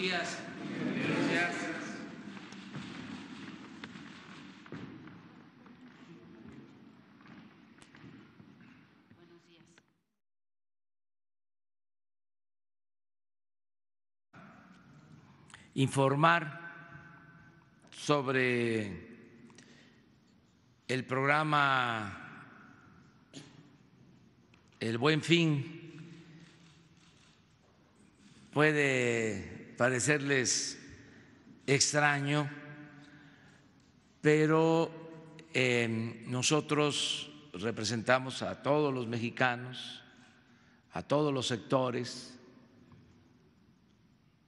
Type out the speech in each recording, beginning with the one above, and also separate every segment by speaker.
Speaker 1: Buenos días. Informar sobre el programa El Buen Fin puede parecerles extraño, pero em, nosotros representamos a todos los mexicanos, a todos los sectores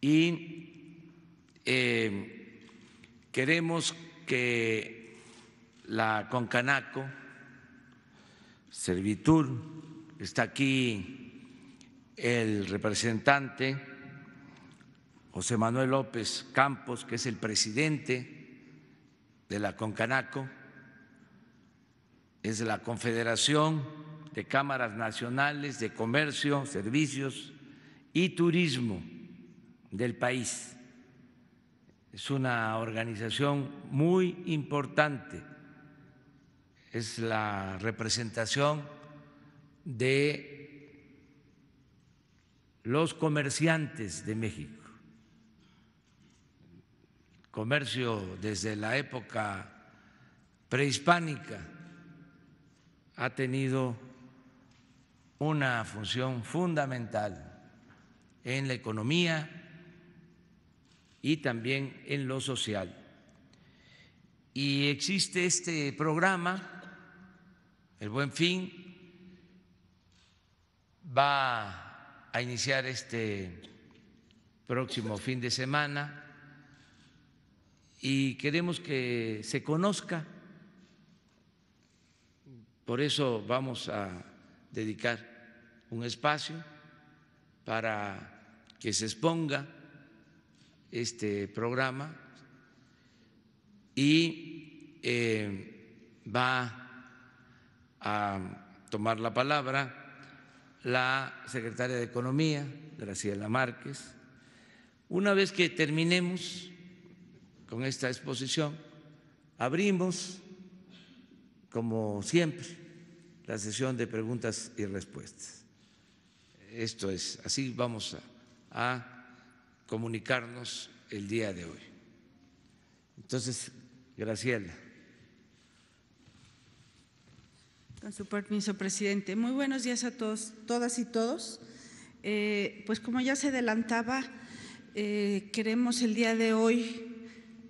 Speaker 1: y em, queremos que la Concanaco, Servitur, está aquí el representante José Manuel López Campos, que es el presidente de la Concanaco, es la Confederación de Cámaras Nacionales de Comercio, Servicios y Turismo del país. Es una organización muy importante, es la representación de los comerciantes de México comercio desde la época prehispánica ha tenido una función fundamental en la economía y también en lo social. Y existe este programa, el Buen Fin, va a iniciar este próximo fin de semana y queremos que se conozca. Por eso vamos a dedicar un espacio para que se exponga este programa y eh, va a tomar la palabra la secretaria de Economía, Graciela Márquez. Una vez que terminemos con esta exposición. Abrimos, como siempre, la sesión de preguntas y respuestas. Esto es, así vamos a, comunicarnos el día de hoy. Entonces, Graciela.
Speaker 2: Con su permiso, presidente. Muy buenos días a todos, todas y todos. Eh, pues como ya se adelantaba, eh, queremos el día de hoy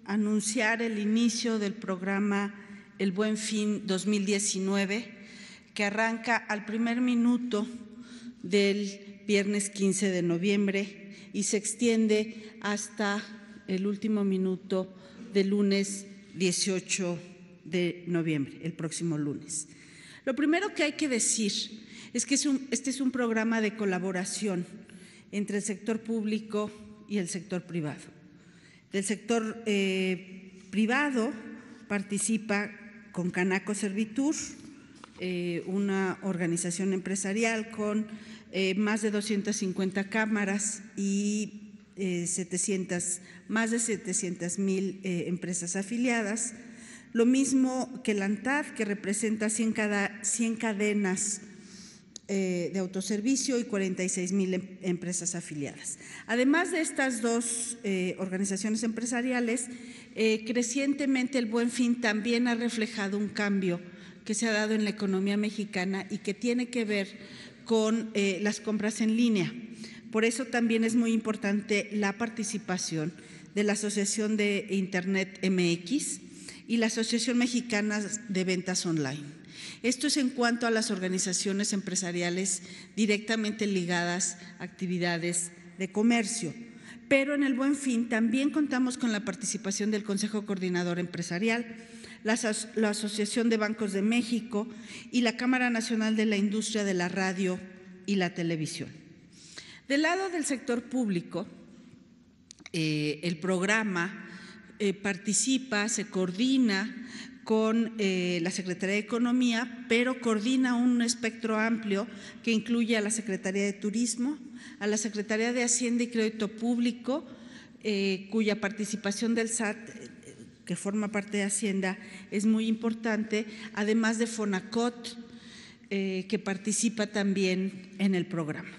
Speaker 2: anunciar el inicio del programa El Buen Fin 2019, que arranca al primer minuto del viernes 15 de noviembre y se extiende hasta el último minuto del lunes 18 de noviembre, el próximo lunes. Lo primero que hay que decir es que este es un programa de colaboración entre el sector público y el sector privado del sector eh, privado participa con Canaco Servitur, eh, una organización empresarial con eh, más de 250 cámaras y 700, más de 700 mil empresas afiliadas. Lo mismo que la ANTAD, que representa 100, cada, 100 cadenas eh, de autoservicio y 46 mil em, empresas afiliadas. Además de estas dos eh, organizaciones empresariales, eh, crecientemente el Buen Fin también ha reflejado un cambio que se ha dado en la economía mexicana y que tiene que ver con las compras en línea. Por eso también es muy importante la participación de la Asociación de Internet MX y la Asociación Mexicana de Ventas Online. Esto es en cuanto a las organizaciones empresariales directamente ligadas a actividades de comercio. Pero en el Buen Fin también contamos con la participación del Consejo Coordinador Empresarial, la, Asociación de Bancos de México y la Cámara Nacional de la Industria de la Radio y la Televisión. Del lado del sector público, eh, el programa eh, participa, se coordina con eh, la Secretaría de Economía, pero coordina un espectro amplio que incluye a la Secretaría de Turismo, a la Secretaría de Hacienda y Crédito Público, eh, cuya participación del SAT, eh, que forma parte de Hacienda, es muy importante, además de FONACOT, que participa también en el programa.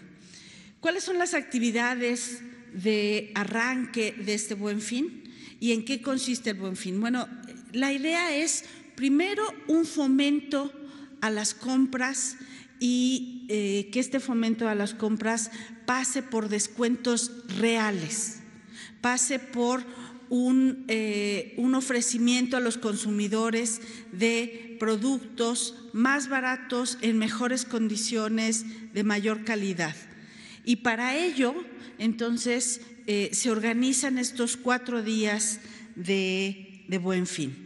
Speaker 2: ¿Cuáles son las actividades de arranque de este buen fin? ¿Y en qué consiste el buen fin? Bueno, la idea es, primero, un fomento a las compras y eh, que este fomento a las compras pase por descuentos reales, pase por eh, un, ofrecimiento a los consumidores de productos más baratos, en mejores condiciones, de mayor calidad. Y para ello, entonces, eh, se organizan estos cuatro días de buen fin.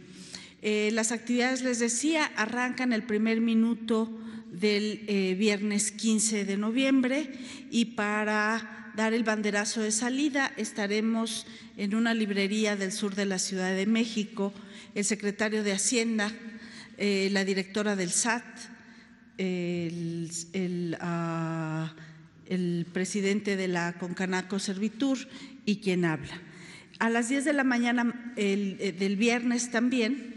Speaker 2: Eh, las actividades, les decía, arrancan el primer minuto del eh, viernes 15 de noviembre y para dar el banderazo de salida estaremos en una librería del sur de la Ciudad de México, el secretario de Hacienda, eh, la directora del SAT, ah, el, presidente de la Concanaco Servitur y quien habla. A las 10 de la mañana del viernes también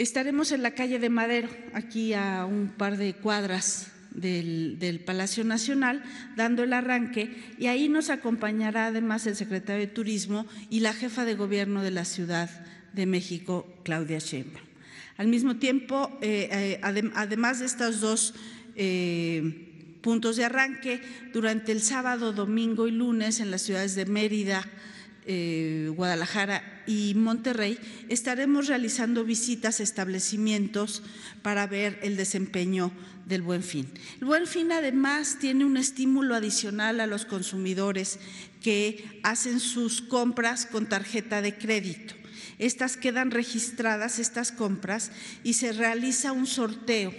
Speaker 2: Estaremos en la calle de Madero, aquí a un par de cuadras del, Palacio Nacional, dando el arranque, y ahí nos acompañará además el secretario de Turismo y la jefa de gobierno de la Ciudad de México, Claudia Sheinbaum. Al mismo tiempo, eh, eh, además de estos dos eh, puntos de arranque, durante el sábado, domingo y lunes en las ciudades de Mérida, eh, Guadalajara y Monterrey, estaremos realizando visitas a establecimientos para ver el desempeño del buen fin. El buen fin además tiene un estímulo adicional a los consumidores que hacen sus compras con tarjeta de crédito. Estas quedan registradas, estas compras, y se realiza un sorteo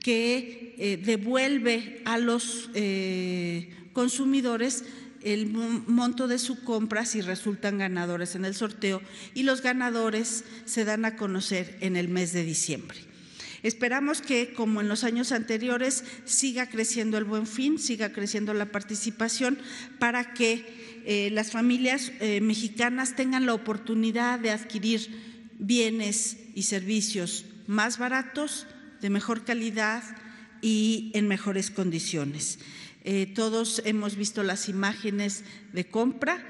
Speaker 2: que eh, devuelve a los eh, consumidores el monto de su compra si resultan ganadores en el sorteo y los ganadores se dan a conocer en el mes de diciembre. Esperamos que, como en los años anteriores, siga creciendo el buen fin, siga creciendo la participación para que eh, las familias eh, mexicanas tengan la oportunidad de adquirir bienes y servicios más baratos, de mejor calidad y en mejores condiciones. Eh, todos hemos visto las imágenes de compra.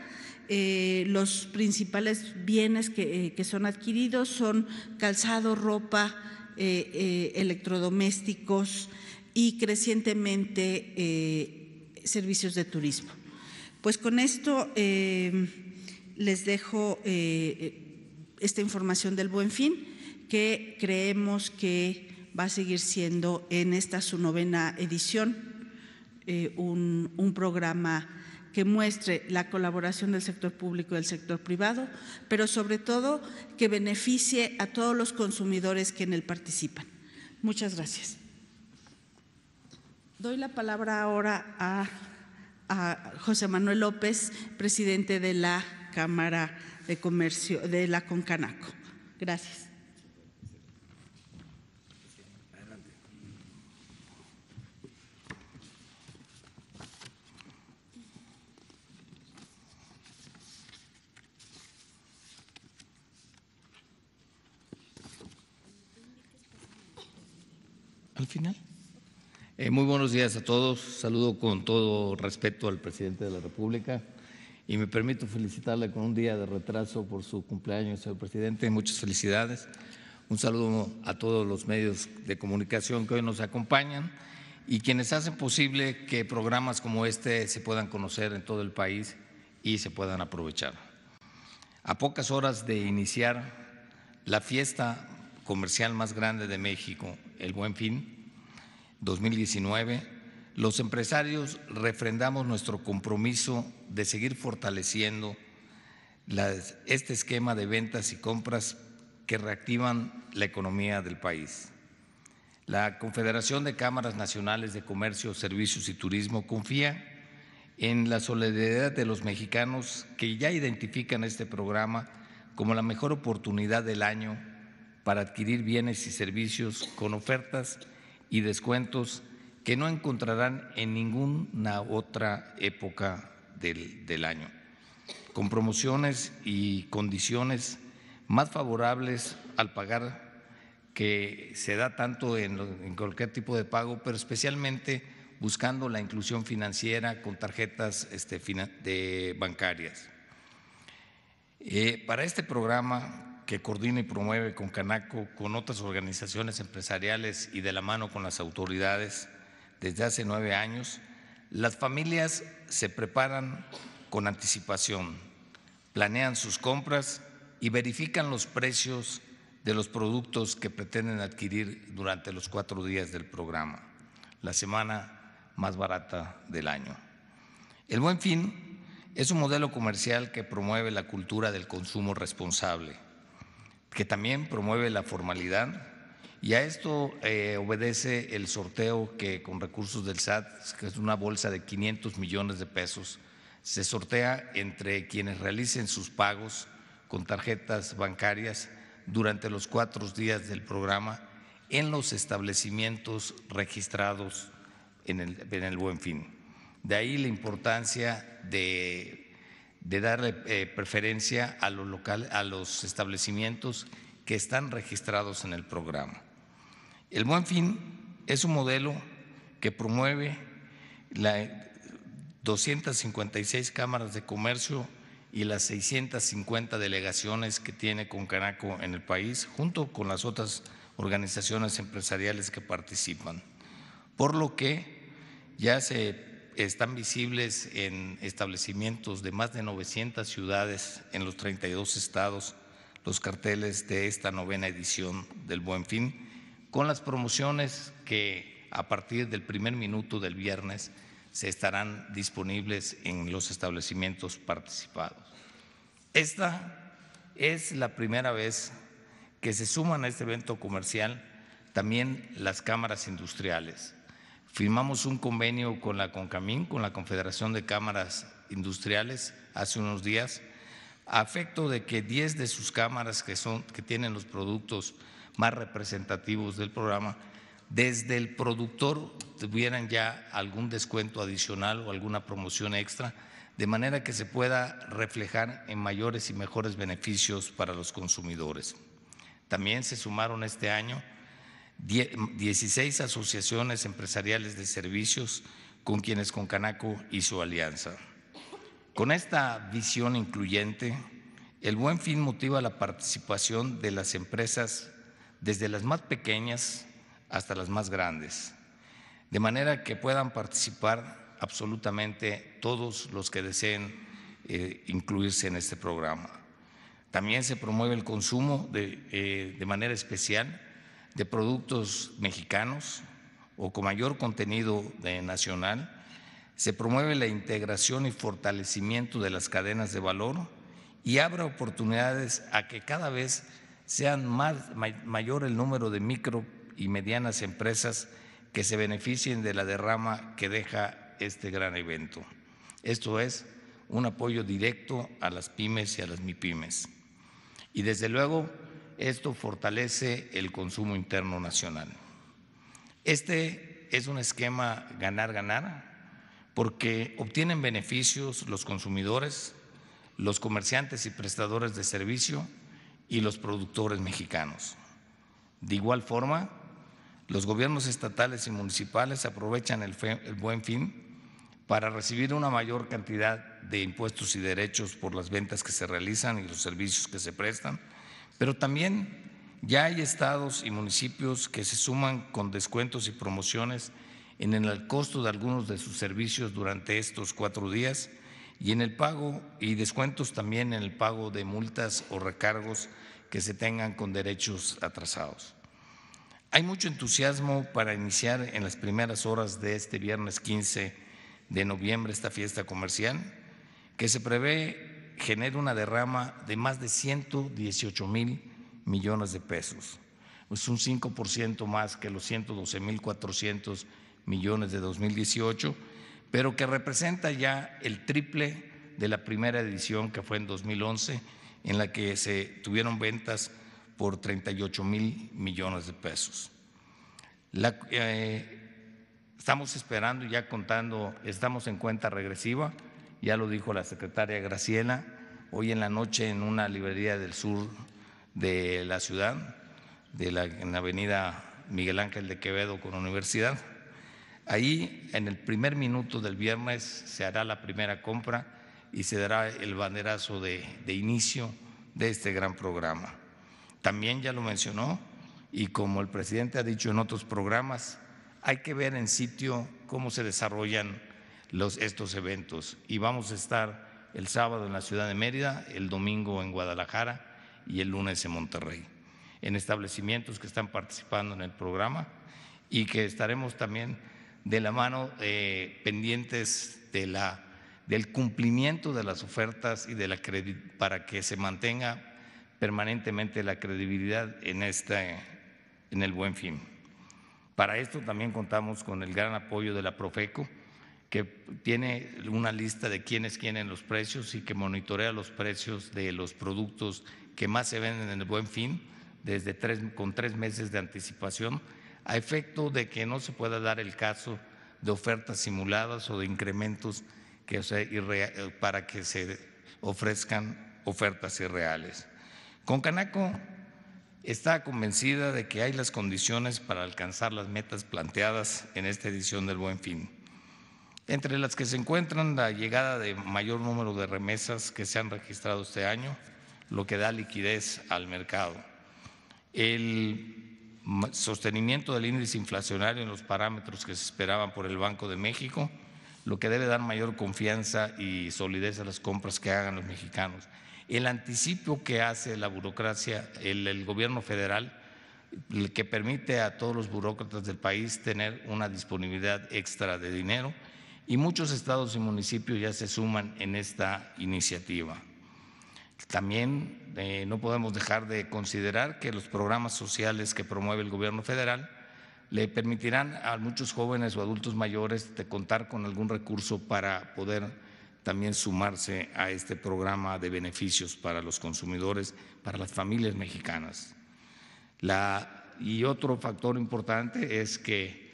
Speaker 2: Eh, los principales bienes que, eh, que, son adquiridos son calzado, ropa, electrodomésticos y crecientemente servicios de turismo. Pues con esto les dejo esta información del buen fin que creemos que va a seguir siendo en esta su novena edición eh, un, programa que muestre la colaboración del sector público y del sector privado, pero sobre todo que beneficie a todos los consumidores que en él participan. Muchas gracias. Doy la palabra ahora a, a José Manuel López, presidente de la Cámara de Comercio de la Concanaco. Gracias.
Speaker 3: Eh, muy buenos días a todos. Saludo con todo respeto al presidente de la República y me permito felicitarle con un día de retraso por su cumpleaños, señor presidente. Muchas felicidades. Un saludo a todos los medios de comunicación que hoy nos acompañan y quienes hacen posible que programas como este se puedan conocer en todo el país y se puedan aprovechar. A pocas horas de iniciar la fiesta comercial más grande de México, el Buen Fin, 2019, los empresarios refrendamos nuestro compromiso de seguir fortaleciendo este esquema de ventas y compras que reactivan la economía del país. La Confederación de Cámaras Nacionales de Comercio, Servicios y Turismo confía en la solidaridad de los mexicanos que ya identifican este programa como la mejor oportunidad del año para adquirir bienes y servicios con ofertas y descuentos que no encontrarán en ninguna otra época del, año, con promociones y condiciones más favorables al pagar que se da tanto en, cualquier tipo de pago, pero especialmente buscando la inclusión financiera con tarjetas este, bancarias. Eh, para este programa que coordina y promueve con Canaco, con otras organizaciones empresariales y de la mano con las autoridades desde hace nueve años, las familias se preparan con anticipación, planean sus compras y verifican los precios de los productos que pretenden adquirir durante los cuatro días del programa, la semana más barata del año. El buen fin es un modelo comercial que promueve la cultura del consumo responsable que también promueve la formalidad. Y a esto eh, obedece el sorteo que con recursos del SAT, que es una bolsa de 500 millones de pesos, se sortea entre quienes realicen sus pagos con tarjetas bancarias durante los cuatro días del programa en los establecimientos registrados en en el Buen Fin. De ahí la importancia de de darle eh, preferencia a los, locales, a los establecimientos que están registrados en el programa. El Buen Fin es un modelo que promueve las 256 cámaras de comercio y las 650 delegaciones que tiene Concanaco en el país, junto con las otras organizaciones empresariales que participan. Por lo que ya se están visibles en establecimientos de más de 900 ciudades en los 32 estados los carteles de esta novena edición del Buen Fin, con las promociones que a partir del primer minuto del viernes se estarán disponibles en los establecimientos participados. Esta es la primera vez que se suman a este evento comercial también las cámaras industriales Firmamos un convenio con la CONCAMIN, con la Confederación de Cámaras Industriales, hace unos días, a efecto de que 10 de sus cámaras que, son, que tienen los productos más representativos del programa, desde el productor tuvieran ya algún descuento adicional o alguna promoción extra, de manera que se pueda reflejar en mayores y mejores beneficios para los consumidores. También se sumaron este año 16 asociaciones empresariales de servicios con quienes con Concanaco hizo alianza. Con esta visión incluyente, el buen fin motiva la participación de las empresas desde las más pequeñas hasta las más grandes, de manera que puedan participar absolutamente todos los que deseen eh, incluirse en este programa. También se promueve el consumo de, eh, de manera especial de productos mexicanos o con mayor contenido nacional, se promueve la integración y fortalecimiento de las cadenas de valor y abre oportunidades a que cada vez sean mayor el número de micro y medianas empresas que se beneficien de la derrama que deja este gran evento. Esto es un apoyo directo a las pymes y a las mipymes. Y desde luego esto fortalece el consumo interno nacional. Este es un esquema ganar-ganar porque obtienen beneficios los consumidores, los comerciantes y prestadores de servicio y los productores mexicanos. De igual forma, los gobiernos estatales y municipales aprovechan el, buen fin para recibir una mayor cantidad de impuestos y derechos por las ventas que se realizan y los servicios que se prestan pero también ya hay estados y municipios que se suman con descuentos y promociones en el costo de algunos de sus servicios durante estos cuatro días y en el pago y descuentos también en el pago de multas o recargos que se tengan con derechos atrasados. Hay mucho entusiasmo para iniciar en las primeras horas de este viernes 15 de noviembre esta fiesta comercial, que se prevé genera una derrama de más de 118 mil millones de pesos. Es un 5% más que los 112 mil 400 millones de 2018, pero que representa ya el triple de la primera edición que fue en 2011, en la que se tuvieron ventas por 38 mil millones de pesos. Eh, estamos esperando, ya contando, estamos en cuenta regresiva, ya lo dijo la secretaria Graciela, hoy en la noche en una librería del sur de la ciudad, de la, en la avenida Miguel Ángel de Quevedo con Universidad. Ahí, en el primer minuto del viernes, se hará la primera compra y se dará el banderazo de, de inicio de este gran programa. También ya lo mencionó, y como el presidente ha dicho en otros programas, hay que ver en sitio cómo se desarrollan estos eventos. Y vamos a estar el sábado en la ciudad de Mérida, el domingo en Guadalajara y el lunes en Monterrey, en establecimientos que están participando en el programa y que estaremos también de la mano eh, pendientes de la, del cumplimiento de las ofertas y de la para que se mantenga permanentemente la credibilidad en, este, en el buen fin. Para esto también contamos con el gran apoyo de la Profeco que tiene una lista de quiénes tienen los precios y que monitorea los precios de los productos que más se venden en el buen fin desde con tres meses de anticipación a efecto de que no se pueda dar el caso de ofertas simuladas o de incrementos eh, para que se ofrezcan ofertas irreales. Con Canaco está convencida de que hay las condiciones para alcanzar las metas planteadas en esta edición del Buen Fin entre las que se encuentran la llegada de mayor número de remesas que se han registrado este año, lo que da liquidez al mercado, el sostenimiento del índice inflacionario en los parámetros que se esperaban por el Banco de México, lo que debe dar mayor confianza y solidez a las compras que hagan los mexicanos, el anticipo que hace la burocracia, el, gobierno federal, que permite a todos los burócratas del país tener una disponibilidad extra de dinero y muchos estados y municipios ya se suman en esta iniciativa. También eh, no podemos dejar de considerar que los programas sociales que promueve el gobierno federal le permitirán a muchos jóvenes o adultos mayores de contar con algún recurso para poder también sumarse a este programa de beneficios para los consumidores, para las familias mexicanas. La, y otro factor importante es que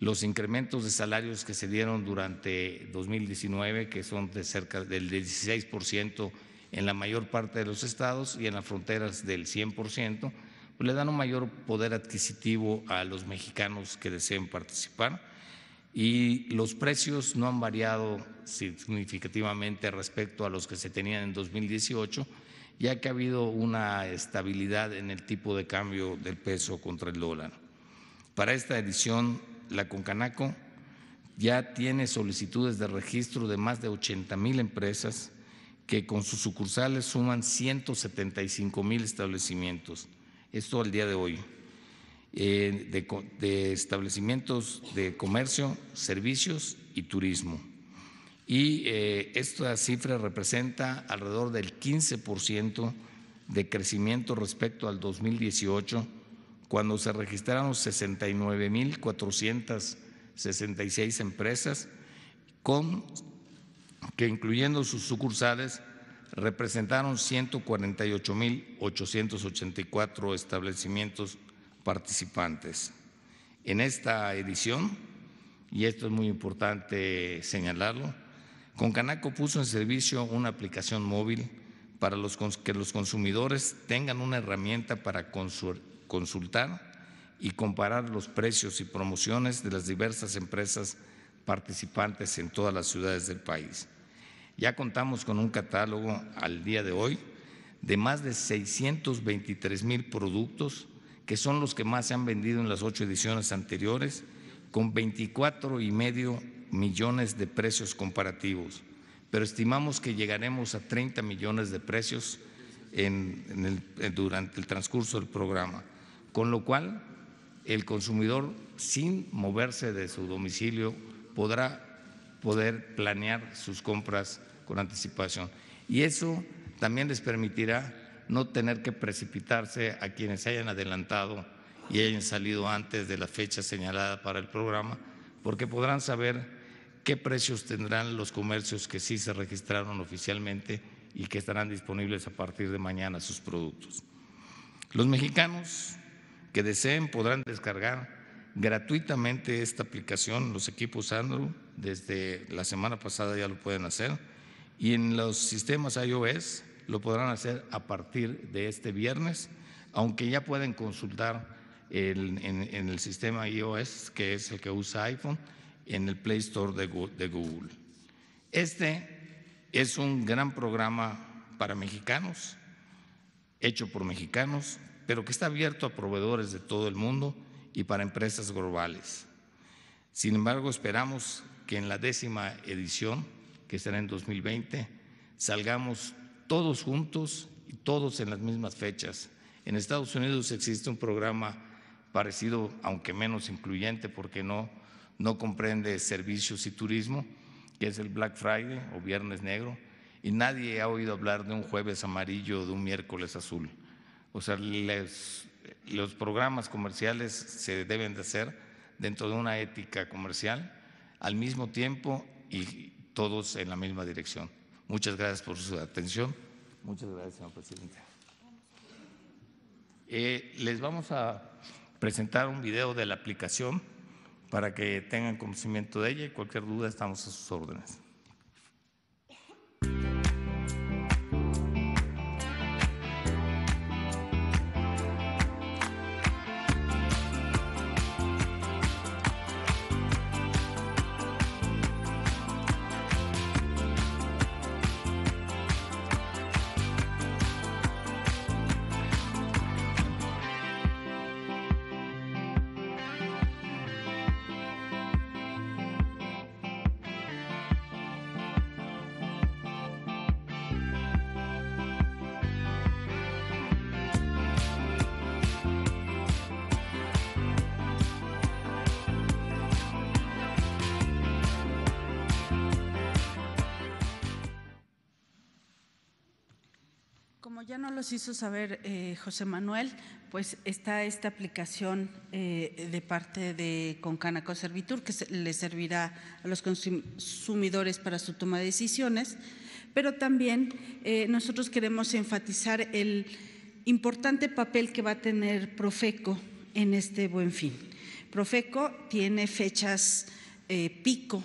Speaker 3: los incrementos de salarios que se dieron durante 2019, que son de cerca del 16 en la mayor parte de los estados y en las fronteras del 100 pues le dan un mayor poder adquisitivo a los mexicanos que deseen participar. Y los precios no han variado significativamente respecto a los que se tenían en 2018, ya que ha habido una estabilidad en el tipo de cambio del peso contra el dólar. Para esta edición la Concanaco ya tiene solicitudes de registro de más de 80 mil empresas que con sus sucursales suman 175 mil establecimientos. Esto al día de hoy. Eh, de, de, establecimientos de comercio, servicios y turismo. Y eh, esta cifra representa alrededor del 15% de crecimiento respecto al 2018 cuando se registraron 69.466 empresas, que incluyendo sus sucursales representaron 148.884 establecimientos participantes. En esta edición, y esto es muy importante señalarlo, Concanaco puso en servicio una aplicación móvil para que los consumidores tengan una herramienta para consultar y comparar los precios y promociones de las diversas empresas participantes en todas las ciudades del país. Ya contamos con un catálogo al día de hoy de más de 623 mil productos, que son los que más se han vendido en las ocho ediciones anteriores, con 24 y medio millones de precios comparativos. Pero estimamos que llegaremos a 30 millones de precios durante el transcurso del programa con lo cual el consumidor, sin moverse de su domicilio, podrá poder planear sus compras con anticipación. Y eso también les permitirá no tener que precipitarse a quienes hayan adelantado y hayan salido antes de la fecha señalada para el programa, porque podrán saber qué precios tendrán los comercios que sí se registraron oficialmente y que estarán disponibles a partir de mañana sus productos. Los mexicanos que deseen podrán descargar gratuitamente esta aplicación, los equipos Android, desde la semana pasada ya lo pueden hacer, y en los sistemas iOS lo podrán hacer a partir de este viernes, aunque ya pueden consultar en, en, el sistema iOS, que es el que usa iPhone, en el Play Store de Google. Este es un gran programa para mexicanos, hecho por mexicanos, pero que está abierto a proveedores de todo el mundo y para empresas globales. Sin embargo, esperamos que en la décima edición, que será en 2020, salgamos todos juntos y todos en las mismas fechas. En Estados Unidos existe un programa parecido, aunque menos incluyente, porque no, no comprende servicios y turismo, que es el Black Friday o Viernes Negro, y nadie ha oído hablar de un jueves amarillo o de un miércoles azul. O sea, los programas comerciales se deben de hacer dentro de una ética comercial al mismo tiempo y todos en la misma dirección. Muchas gracias por su atención. Muchas gracias, señor presidente. Eh, les vamos a presentar un video de la aplicación para que tengan conocimiento de ella y cualquier duda estamos a sus órdenes.
Speaker 2: no los hizo saber eh, José Manuel, pues está esta aplicación eh, de parte de Concanaco Servitur que le servirá a los consumidores para su toma de decisiones, pero también eh, nosotros queremos enfatizar el importante papel que va a tener Profeco en este buen fin. Profeco tiene fechas pico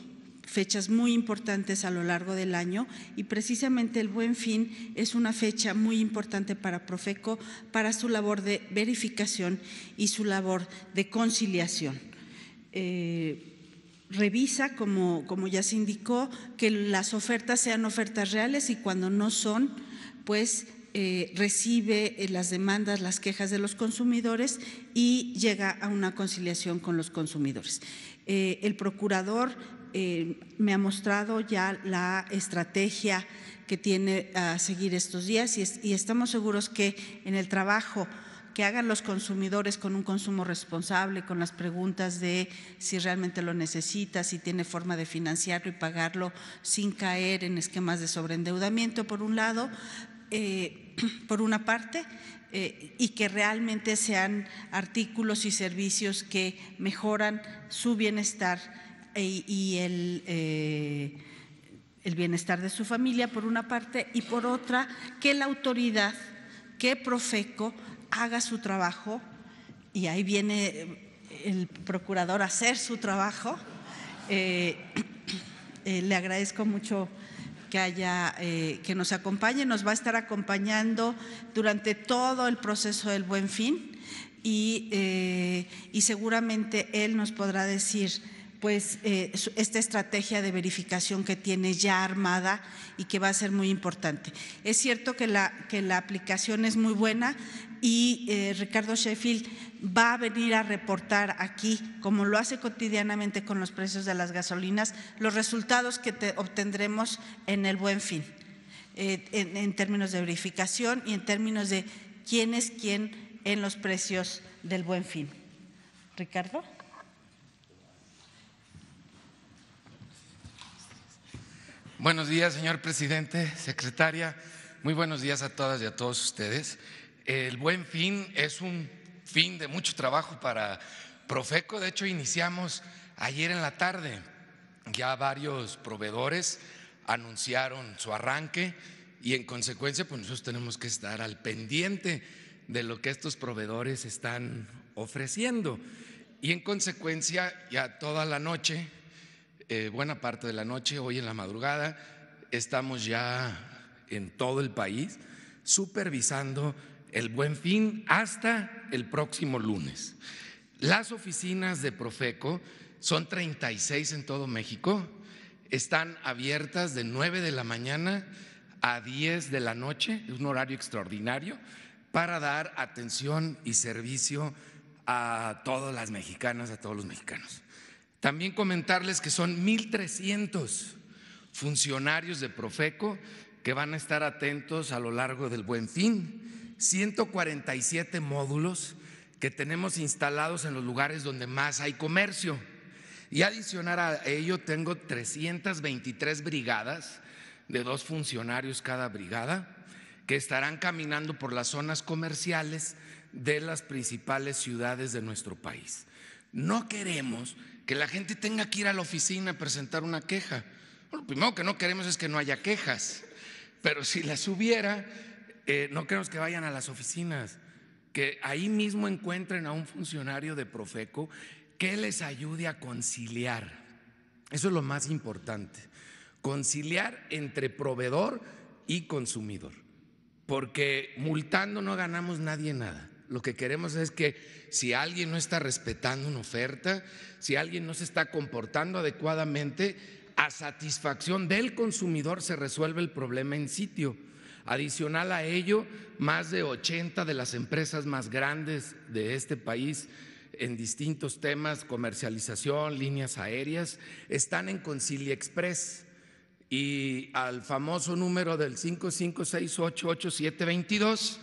Speaker 2: fechas muy importantes a lo largo del año y precisamente el Buen Fin es una fecha muy importante para Profeco, para su labor de verificación y su labor de conciliación. Eh, revisa, como, como ya se indicó, que las ofertas sean ofertas reales y cuando no son, pues eh, recibe eh, las demandas, las quejas de los consumidores y llega a una conciliación con los consumidores. el procurador eh, me ha mostrado ya la estrategia que tiene a ah, seguir estos días y, estamos seguros que en el trabajo que hagan los consumidores con un consumo responsable, con las preguntas de si realmente lo necesita, si tiene forma de financiarlo y pagarlo sin caer en esquemas de sobreendeudamiento, por un lado, eh, por una parte, eh, y que realmente sean artículos y servicios que mejoran su bienestar y, eh, el, bienestar de su familia, por una parte, y por otra, que la autoridad, que Profeco, haga su trabajo, y ahí viene eh, el procurador a hacer su trabajo. Eh, le agradezco mucho que haya, que nos acompañe, nos va a estar acompañando durante todo el proceso del buen fin y seguramente él nos podrá decir pues eh, esta estrategia de verificación que tiene ya armada y que va a ser muy importante. Es cierto que la, que la aplicación es muy buena y eh, Ricardo Sheffield va a venir a reportar aquí, como lo hace cotidianamente con los precios de las gasolinas, los resultados que obtendremos en el buen fin, eh, en términos de verificación y en términos de quién es quién en los precios del buen fin. Ricardo.
Speaker 4: Buenos días, señor presidente, secretaria. Muy buenos días a todas y a todos ustedes. El buen fin es un fin de mucho trabajo para Profeco. De hecho, iniciamos ayer en la tarde. Ya varios proveedores anunciaron su arranque y en consecuencia, pues nosotros tenemos que estar al pendiente de lo que estos proveedores están ofreciendo. Y en consecuencia, ya toda la noche eh, buena parte de la noche, hoy en la madrugada, estamos ya en todo el país supervisando el buen fin hasta el próximo lunes. Las oficinas de Profeco son 36 en todo México, están abiertas de 9 de la mañana a 10 de la noche, es un horario extraordinario, para dar atención y servicio a todas las mexicanas, a todos los mexicanos. También comentarles que son 1.300 funcionarios de Profeco que van a estar atentos a lo largo del buen fin, 147 módulos que tenemos instalados en los lugares donde más hay comercio. Y adicionar a ello tengo 323 brigadas de dos funcionarios cada brigada que estarán caminando por las zonas comerciales de las principales ciudades de nuestro país. No queremos que la gente tenga que ir a la oficina a presentar una queja. lo primero que no queremos es que no haya quejas, pero si las hubiera, eh, no queremos que vayan a las oficinas, que ahí mismo encuentren a un funcionario de Profeco que les ayude a conciliar. Eso es lo más importante, conciliar entre proveedor y consumidor, porque multando no ganamos nadie nada. Lo que queremos es que si alguien no está respetando una oferta, si alguien no se está comportando adecuadamente, a satisfacción del consumidor se resuelve el problema en sitio. Adicional a ello, más de 80 de las empresas más grandes de este país en distintos temas, comercialización, líneas aéreas, están en Concilia Express y al famoso número del 55688722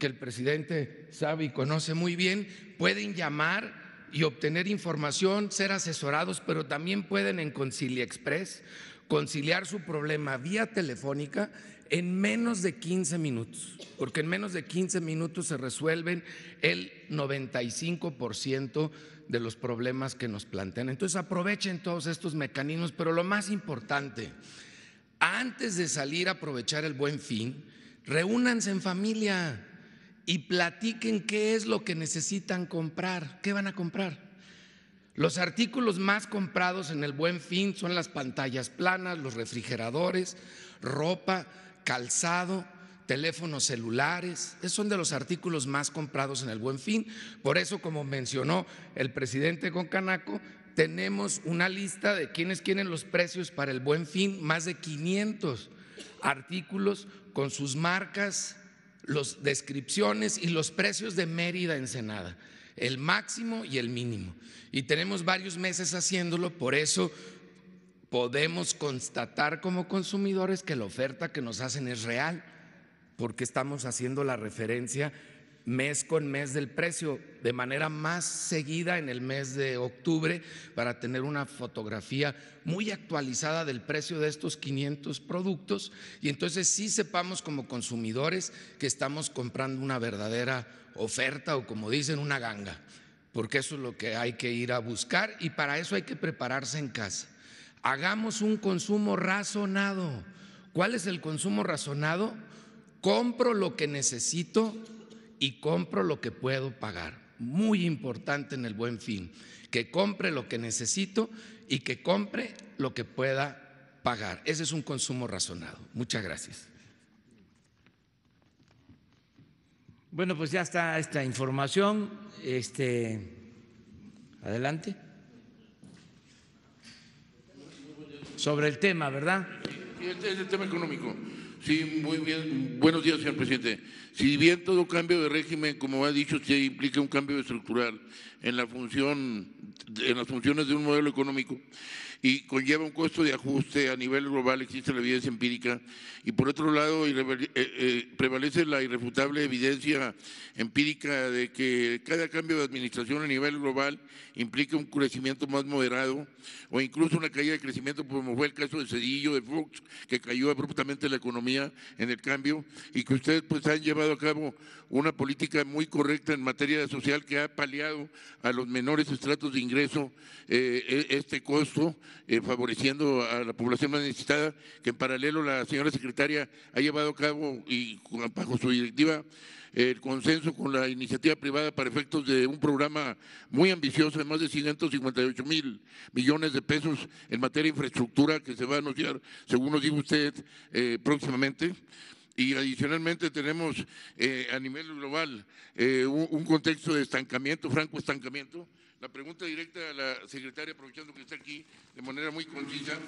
Speaker 4: que el presidente sabe y conoce muy bien, pueden llamar y obtener información, ser asesorados, pero también pueden en Concilia Express conciliar su problema vía telefónica en menos de 15 minutos, porque en menos de 15 minutos se resuelven el 95% de los problemas que nos plantean. Entonces aprovechen todos estos mecanismos, pero lo más importante, antes de salir a aprovechar el buen fin, reúnanse en familia, y platiquen qué es lo que necesitan comprar, qué van a comprar. Los artículos más comprados en el buen fin son las pantallas planas, los refrigeradores, ropa, calzado, teléfonos celulares, esos son de los artículos más comprados en el buen fin. Por eso, como mencionó el presidente Concanaco, tenemos una lista de quienes quieren los precios para el buen fin, más de 500 artículos con sus marcas las descripciones y los precios de Mérida Ensenada, el máximo y el mínimo. Y tenemos varios meses haciéndolo, por eso podemos constatar como consumidores que la oferta que nos hacen es real, porque estamos haciendo la referencia mes con mes del precio, de manera más seguida en el mes de octubre, para tener una fotografía muy actualizada del precio de estos 500 productos y entonces sí sepamos como consumidores que estamos comprando una verdadera oferta o como dicen, una ganga, porque eso es lo que hay que ir a buscar y para eso hay que prepararse en casa. Hagamos un consumo razonado. ¿Cuál es el consumo razonado? Compro lo que necesito y compro lo que puedo pagar. Muy importante en el buen fin, que compre lo que necesito y que compre lo que pueda pagar. Ese es un consumo
Speaker 1: razonado. Muchas gracias. Bueno, pues ya está esta información. Este, adelante. Sobre el tema, ¿verdad?
Speaker 5: El, el tema económico. Sí, muy bien. Buenos días, señor presidente. Si bien todo cambio de régimen, como ha dicho usted, implica un cambio estructural en, la función, en las funciones de un modelo económico y conlleva un costo de ajuste a nivel global, existe la evidencia empírica, y por otro lado eh, eh, prevalece la irrefutable evidencia empírica de que cada cambio de administración a nivel global implica un crecimiento más moderado o incluso una caída de crecimiento, como fue el caso de Cedillo, de Fox, que cayó abruptamente la economía en el cambio y que ustedes pues han llevado a cabo una política muy correcta en materia social que ha paliado a los menores estratos de ingreso eh, e, este costo, eh, favoreciendo a la población más necesitada, que en paralelo la señora secretaria ha llevado a cabo y bajo su directiva el consenso con la iniciativa privada para efectos de un programa muy ambicioso de más de 558 mil millones de pesos en materia de infraestructura que se va a anunciar, según nos dijo usted, eh, próximamente y adicionalmente tenemos eh, a nivel global eh, un, contexto de estancamiento, franco estancamiento. La pregunta directa a la secretaria, aprovechando que está aquí de manera muy concisa,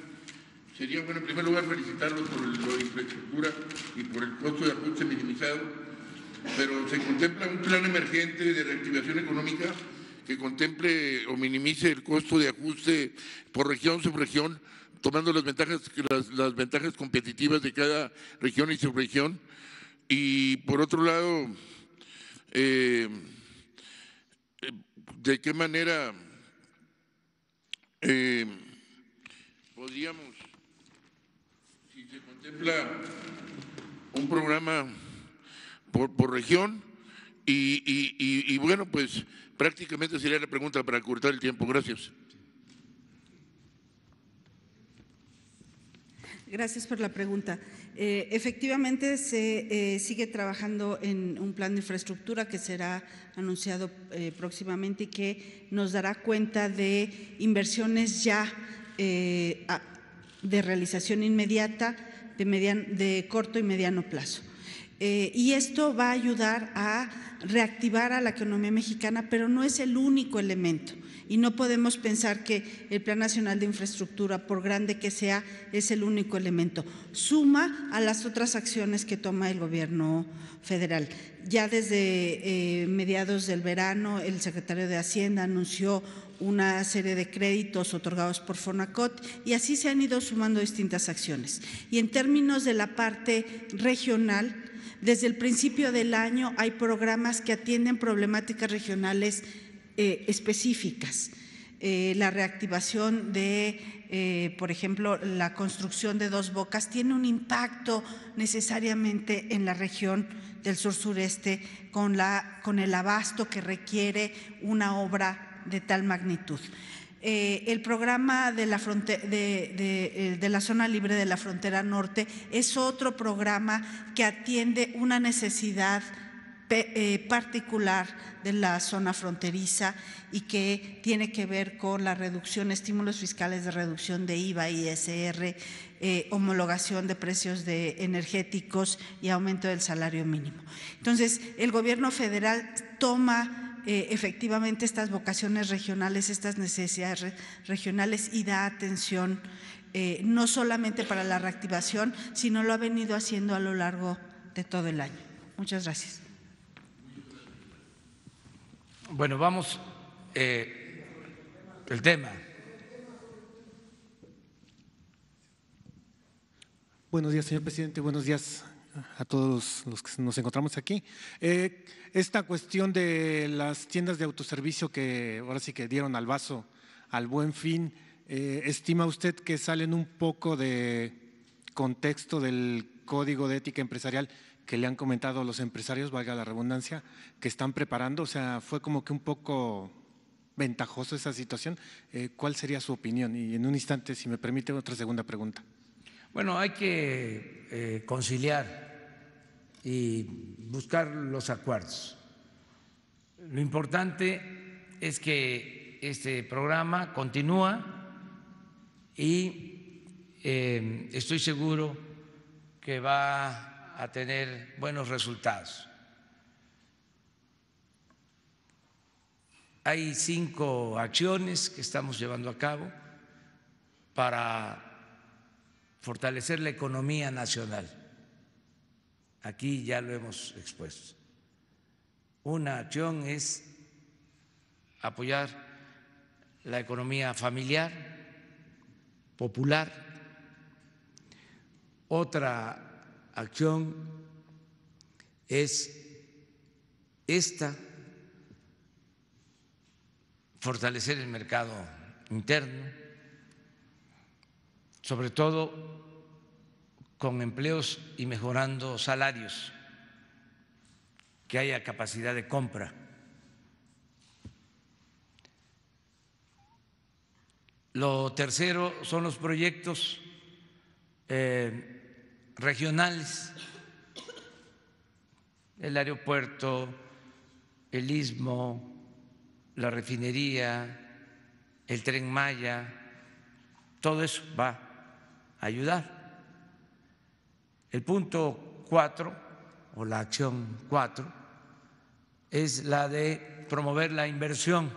Speaker 5: sería, bueno, en primer lugar felicitarlos por el, la infraestructura y por el costo de ajuste minimizado pero se contempla un plan emergente de reactivación económica que contemple o minimice el costo de ajuste por región, subregión, tomando las ventajas, las, ventajas competitivas de cada región y subregión. Y por otro lado, eh, de qué manera eh, podríamos, si se contempla un programa por, región. Y, bueno, pues prácticamente sería la pregunta para cortar el tiempo. Gracias.
Speaker 2: Gracias por la pregunta. Eh, efectivamente, se eh, sigue trabajando en un plan de infraestructura que será anunciado eh, próximamente y que nos dará cuenta de inversiones ya de realización inmediata, de, de corto y mediano plazo. Eh, y esto va a ayudar a reactivar a la economía mexicana, pero no es el único elemento. Y no podemos pensar que el Plan Nacional de Infraestructura, por grande que sea, es el único elemento. Suma a las otras acciones que toma el gobierno federal. Ya desde eh, mediados del verano, el secretario de Hacienda anunció una serie de créditos otorgados por Fonacot y así se han ido sumando distintas acciones. Y en términos de la parte regional, desde el principio del año hay programas que atienden problemáticas regionales eh, específicas. Eh, la reactivación de, eh, por ejemplo, la construcción de dos bocas tiene un impacto necesariamente en la región del sur sureste con, con el abasto que requiere una obra de tal magnitud. Eh, el programa eh, de la, zona libre de la frontera norte es otro programa que atiende una necesidad eh, particular de la zona fronteriza y que tiene que ver con la reducción, estímulos fiscales de reducción de IVA, ISR, eh, homologación de precios de energéticos y aumento del salario mínimo. Entonces, el gobierno federal toma eh, efectivamente estas vocaciones regionales, estas necesidades regionales y da atención eh, no solamente para la reactivación, sino lo ha venido haciendo a lo largo de todo el año. Muchas gracias.
Speaker 1: Bueno, vamos, eh, el tema.
Speaker 6: Buenos días, señor presidente. Buenos días a todos los que nos encontramos aquí esta cuestión de las tiendas de autoservicio que ahora sí que dieron al vaso, al buen fin, eh, ¿estima usted que salen un poco de contexto del código de ética empresarial que le han comentado los empresarios, valga la redundancia, que están preparando? O sea, fue como que un poco ventajoso esa situación. Eh, ¿Cuál sería su opinión? Y en un instante, si me permite, otra segunda pregunta. Bueno, hay que
Speaker 1: eh, conciliar y buscar los acuerdos. Lo importante es que este programa continúa y eh, estoy seguro que va a tener buenos resultados. Hay cinco acciones que estamos llevando a cabo para fortalecer la economía nacional. Aquí ya lo hemos expuesto. Una acción es apoyar la economía familiar, popular. Otra acción es esta, fortalecer el mercado interno, sobre todo con empleos y mejorando salarios, que haya capacidad de compra. Lo tercero son los proyectos eh, regionales, el aeropuerto, el istmo, la refinería, el tren Maya, todo eso va a ayudar. El punto cuatro, o la acción cuatro, es la de promover la inversión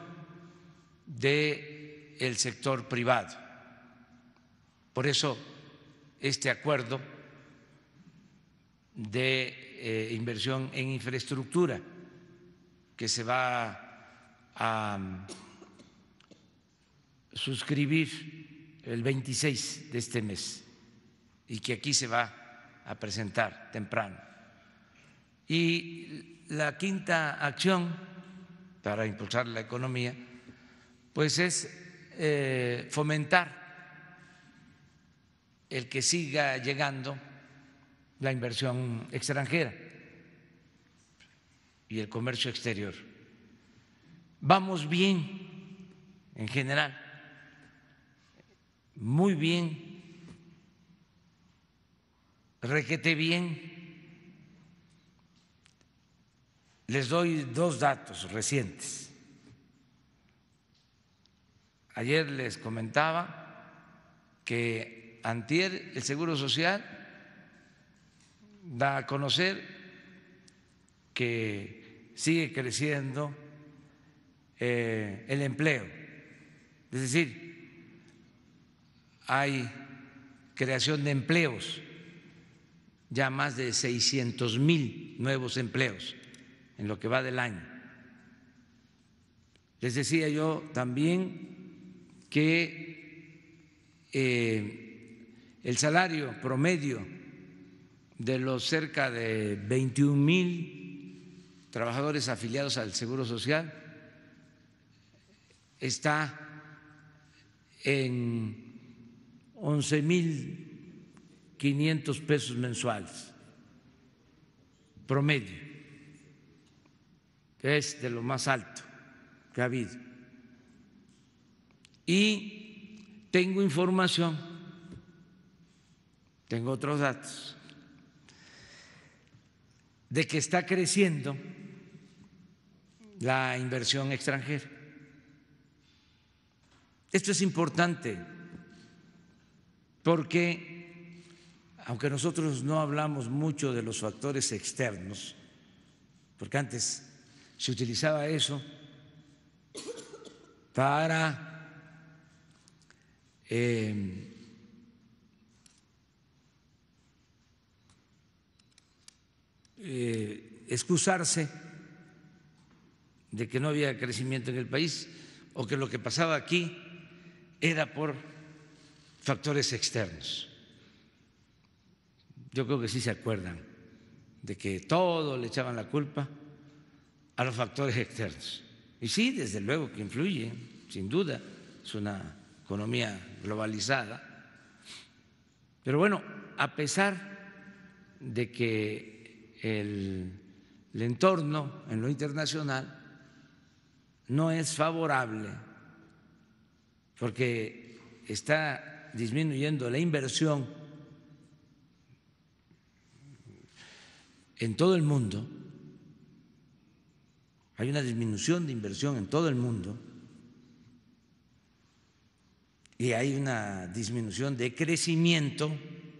Speaker 1: del sector privado. Por eso este acuerdo de eh, inversión en infraestructura que se va a mm, suscribir el 26 de este mes y que aquí se va a presentar temprano. Y la quinta acción para impulsar la economía, pues es eh, fomentar el que siga llegando la inversión extranjera y el comercio exterior. Vamos bien en general, muy bien requete bien. Les doy dos datos recientes. Ayer les comentaba que antier el Seguro Social da a conocer que sigue creciendo eh, el empleo. Es decir, hay creación de empleos ya más de 600 mil nuevos empleos en lo que va del año. Les decía yo también que eh, el salario promedio de los cerca de 21 mil trabajadores afiliados al Seguro Social está en 11 mil 500 pesos mensuales, promedio, que es de lo más alto que ha habido. Y tengo información, tengo otros datos, de que está creciendo la inversión extranjera. Esto es importante porque aunque nosotros no hablamos mucho de los factores externos, porque antes se utilizaba eso para em, eh, excusarse de que no había crecimiento en el país o que lo que pasaba aquí era por factores externos yo creo que sí se acuerdan de que todo le echaban la culpa a los factores externos. Y sí, desde luego que influye, sin duda, es una economía globalizada. Pero bueno, a pesar de que el, el entorno en lo internacional no es favorable, porque está disminuyendo la inversión en todo el mundo, hay una disminución de inversión en todo el mundo y hay una disminución de crecimiento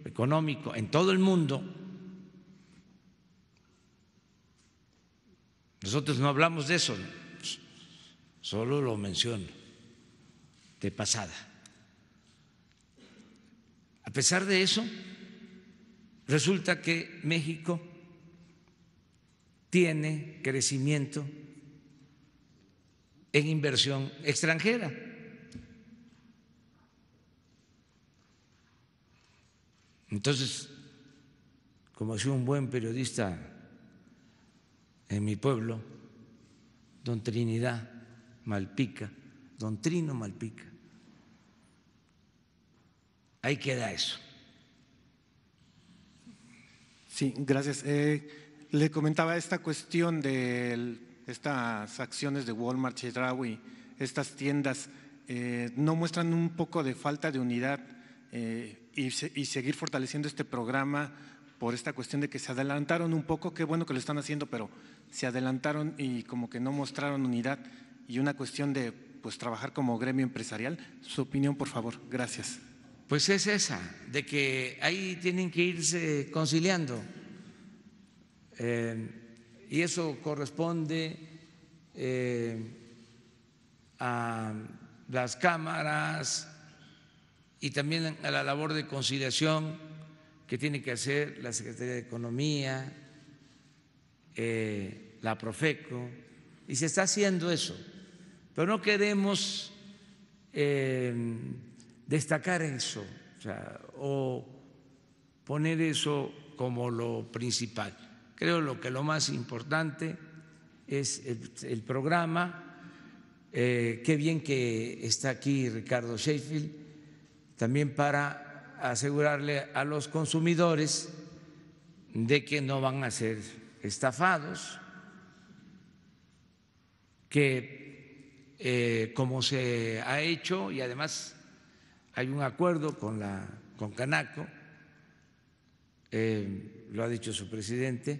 Speaker 1: económico en todo el mundo. Nosotros no hablamos de eso, solo lo menciono de pasada. A pesar de eso, resulta que México tiene crecimiento en inversión extranjera. Entonces, como soy un buen periodista en mi pueblo, don Trinidad Malpica, don Trino Malpica,
Speaker 6: ahí queda eso. Sí, gracias. Eh, le comentaba esta cuestión de estas acciones de Walmart, Chedraui, estas tiendas, eh, ¿no muestran un poco de falta de unidad eh, y, seguir fortaleciendo este programa por esta cuestión de que se adelantaron un poco? Qué bueno que lo están haciendo, pero se adelantaron y como que no mostraron unidad y una cuestión de pues trabajar como gremio empresarial. Su opinión, por favor. Gracias. Pues es esa,
Speaker 1: de que ahí tienen que irse conciliando eh, y eso corresponde eh, a las cámaras y también a la labor de conciliación que tiene que hacer la Secretaría de Economía, eh, la Profeco, y se está haciendo eso. Pero no queremos destacar eso o poner eso como lo principal. Creo lo que lo más importante es el, programa. Eh, qué bien que está aquí Ricardo Sheffield, también para asegurarle a los consumidores de que no van a ser estafados, que eh, como se ha hecho y además hay un acuerdo con la con Canaco. Eh, lo ha dicho su presidente,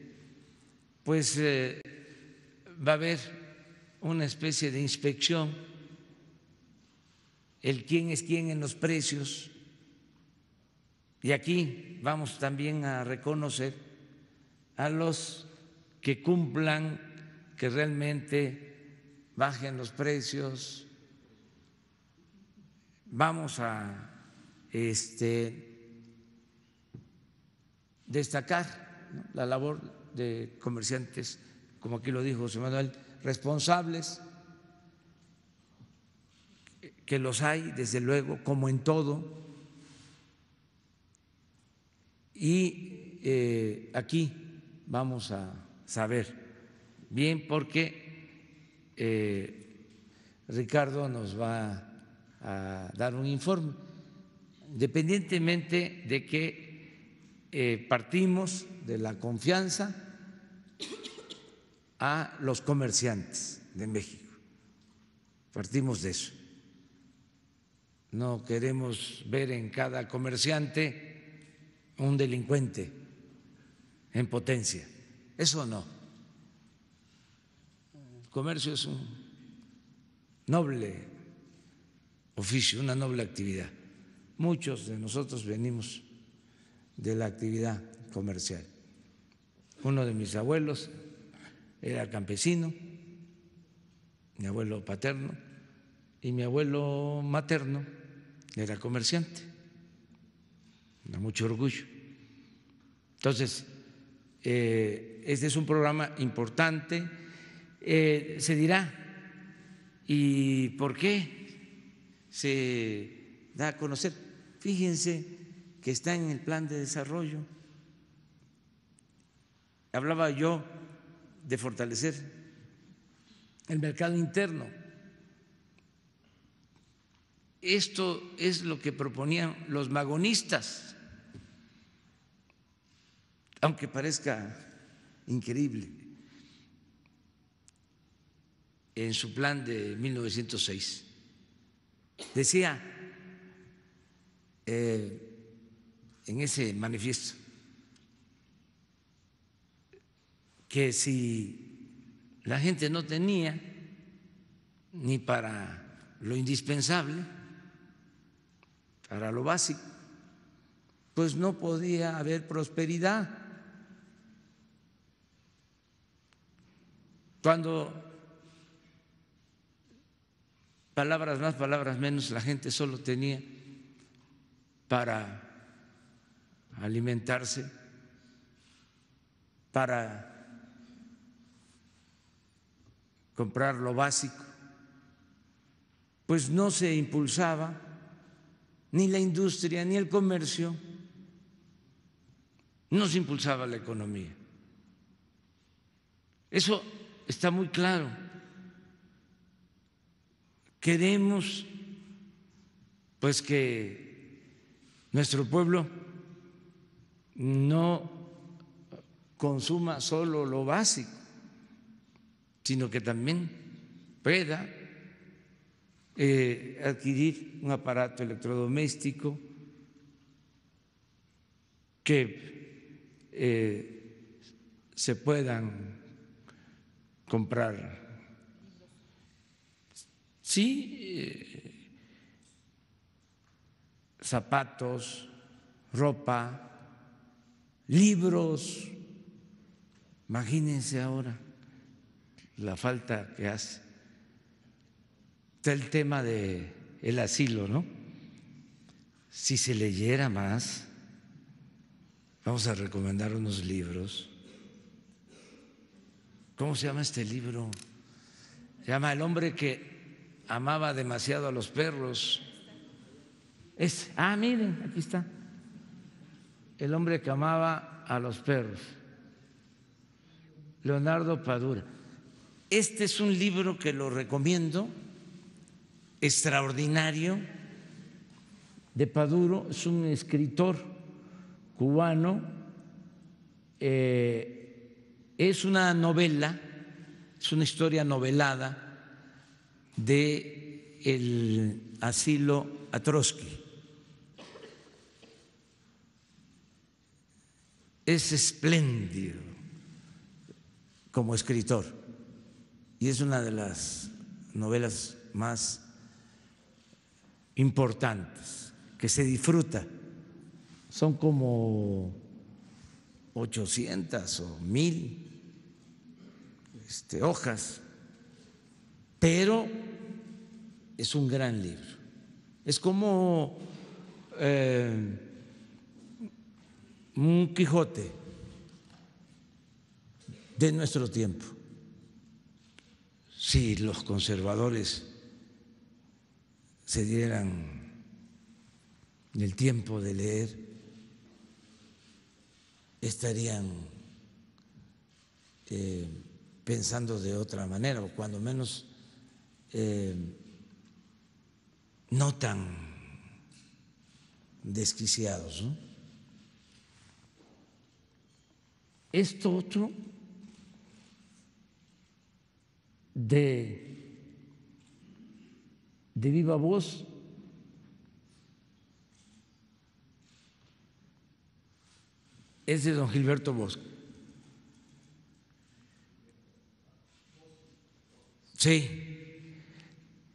Speaker 1: pues eh, va a haber una especie de inspección, el quién es quién en los precios, y aquí vamos también a reconocer a los que cumplan, que realmente bajen los precios, vamos a este, destacar la labor de comerciantes, como aquí lo dijo José Manuel, responsables, que los hay, desde luego, como en todo. Y eh, aquí vamos a saber bien porque eh, Ricardo nos va a dar un informe, independientemente de que eh, partimos de la confianza a los comerciantes de México. Partimos de eso. No queremos ver en cada comerciante un delincuente en potencia. Eso no. El comercio es un noble oficio, una noble actividad. Muchos de nosotros venimos de la actividad comercial. Uno de mis abuelos era campesino, mi abuelo paterno, y mi abuelo materno era comerciante. Da mucho orgullo. Entonces, eh, este es un programa importante. Eh, se dirá, ¿y por qué se da a conocer? Fíjense que está en el plan de desarrollo. Hablaba yo de fortalecer el mercado interno. Esto es lo que proponían los magonistas, aunque parezca increíble, en su plan de 1906. Decía, eh, en ese manifiesto que si la gente no tenía ni para lo indispensable, para lo básico, pues no podía haber prosperidad. Cuando palabras más, palabras menos, la gente solo tenía para alimentarse, para comprar lo básico, pues no se impulsaba ni la industria ni el comercio, no se impulsaba la economía. Eso está muy claro. Queremos pues que nuestro pueblo no consuma solo lo básico, sino que también pueda eh, adquirir un aparato electrodoméstico que eh, se puedan comprar. Sí, eh, zapatos, ropa, libros. Imagínense ahora la falta que hace. Está el tema del el asilo, ¿no? Si se leyera más, vamos a recomendar unos libros. ¿Cómo se llama este libro? Se llama El hombre que amaba demasiado a los perros. Es, ah, miren, aquí está el hombre que amaba a los perros, Leonardo Padura. Este es un libro que lo recomiendo, extraordinario, de Paduro, es un escritor cubano, eh, es una novela, es una historia novelada de el asilo Atrosky es espléndido como escritor y es una de las novelas más importantes que se disfruta. Son como 800 o 1000 este, hojas, pero es un gran libro. Es como... Eh, un Quijote de nuestro tiempo. Si los conservadores se dieran el tiempo de leer, estarían eh, pensando de otra manera, o cuando menos eh, no tan desquiciados. ¿no? esto otro de, de viva voz es de don Gilberto Bosque, Sí,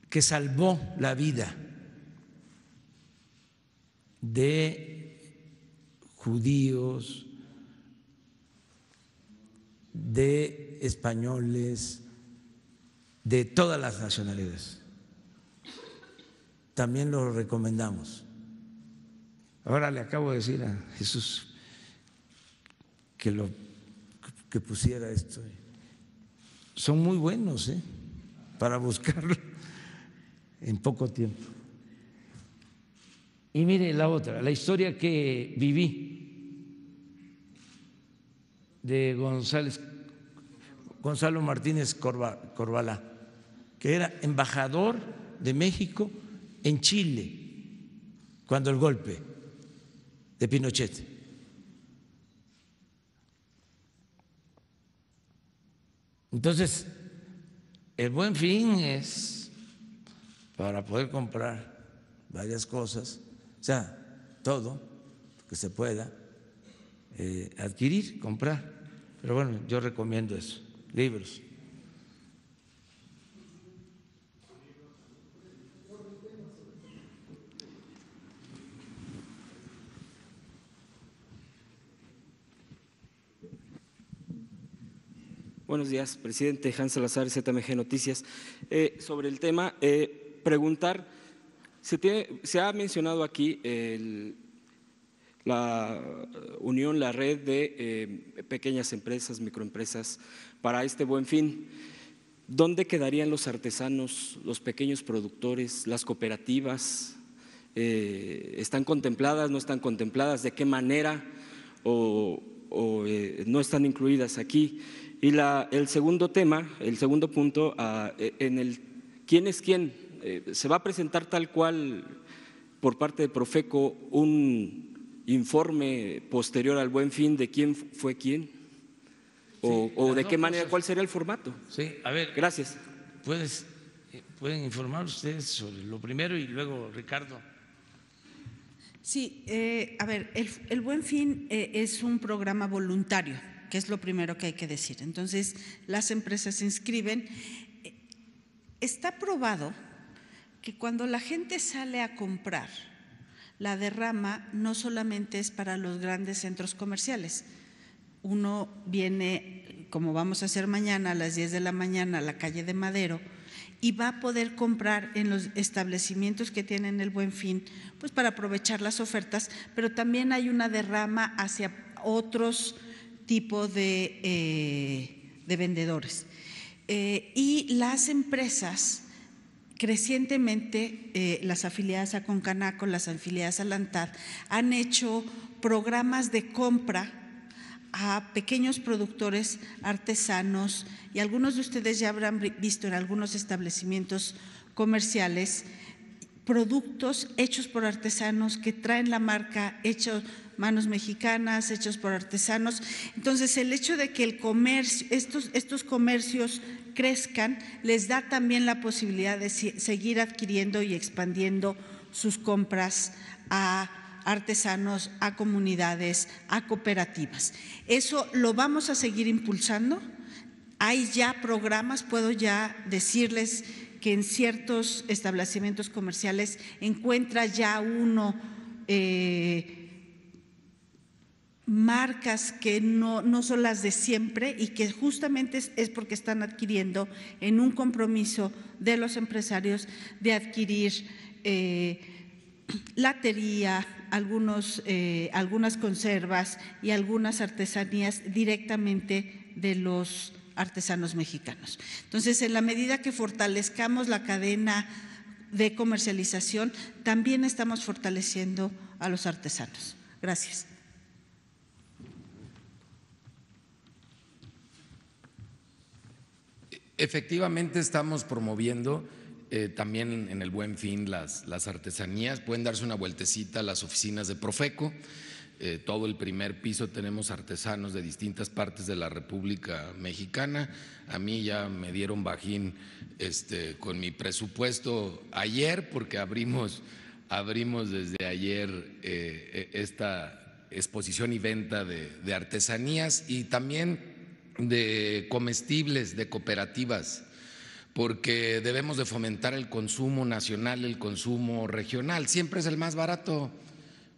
Speaker 1: que salvó la vida de judíos, de españoles, de todas las nacionalidades. También lo recomendamos. Ahora le acabo de decir a Jesús que lo que pusiera esto. Son muy buenos ¿eh? para buscarlo en poco tiempo. Y mire la otra, la historia que viví de González, Gonzalo Martínez Corbalá, que era embajador de México en Chile cuando el golpe de Pinochet. Entonces, el buen fin es para poder comprar varias cosas, o sea, todo que se pueda eh, adquirir, comprar. Pero bueno, yo recomiendo eso, libros.
Speaker 7: Buenos días, presidente Hans Salazar, ZMG Noticias. Eh, sobre el tema, eh, preguntar, se ha mencionado aquí el, la unión, la red de eh, pequeñas empresas, microempresas, para este buen fin. ¿Dónde quedarían los artesanos, los pequeños productores, las cooperativas? Eh, ¿Están contempladas, no están contempladas? ¿De qué manera? ¿O, eh, no están incluidas aquí? Y la, el segundo tema, el segundo punto, ah, e, en el quién es quién, se va a presentar tal cual por parte de Profeco un informe posterior al buen fin de quién fue quién? ¿O, de qué manera, cuál sería el formato? Sí, a ver. Gracias.
Speaker 1: Eh, pueden informar ustedes sobre lo primero y luego Ricardo.
Speaker 2: Sí, eh, a ver, el, Buen Fin eh, es un programa voluntario, que es lo primero que hay que decir. Entonces, las empresas se inscriben. Está probado que cuando la gente sale a comprar, la derrama no solamente es para los grandes centros comerciales. Uno viene, como vamos a hacer mañana, a las 10 de la mañana a la calle de Madero y va a poder comprar en los establecimientos que tienen el buen fin, pues para aprovechar las ofertas, pero también hay una derrama hacia otros tipos de, eh, vendedores. Eh, y las empresas crecientemente eh, las afiliadas a Concanaco, las afiliadas a Lantad, han hecho programas de compra a pequeños productores, artesanos, y algunos de ustedes ya habrán visto en algunos establecimientos comerciales productos hechos por artesanos que traen la marca hechos manos mexicanas, hechos por artesanos. Entonces, el hecho de que el comercio, estos, estos comercios crezcan, les da también la posibilidad de seguir adquiriendo y expandiendo sus compras a artesanos, a comunidades, a cooperativas. Eso lo vamos a seguir impulsando. Hay ya programas, puedo ya decirles que en ciertos establecimientos comerciales encuentra ya uno... Eh, marcas que no, son las de siempre y que justamente es, porque están adquiriendo en un compromiso de los empresarios de adquirir eh, latería, algunos, eh, algunas conservas y algunas artesanías directamente de los artesanos mexicanos. Entonces, en la medida que fortalezcamos la cadena de comercialización, también estamos fortaleciendo a los artesanos. Gracias.
Speaker 4: Efectivamente estamos promoviendo eh, también en el buen fin las, las, artesanías. Pueden darse una vueltecita a las oficinas de Profeco. Eh, todo el primer piso tenemos artesanos de distintas partes de la República Mexicana. A mí ya me dieron bajín este, con mi presupuesto ayer porque abrimos, abrimos desde ayer eh, e, esta exposición y venta de, de artesanías y también de comestibles, de cooperativas, porque debemos de fomentar el consumo nacional, el consumo regional. Siempre es el más barato.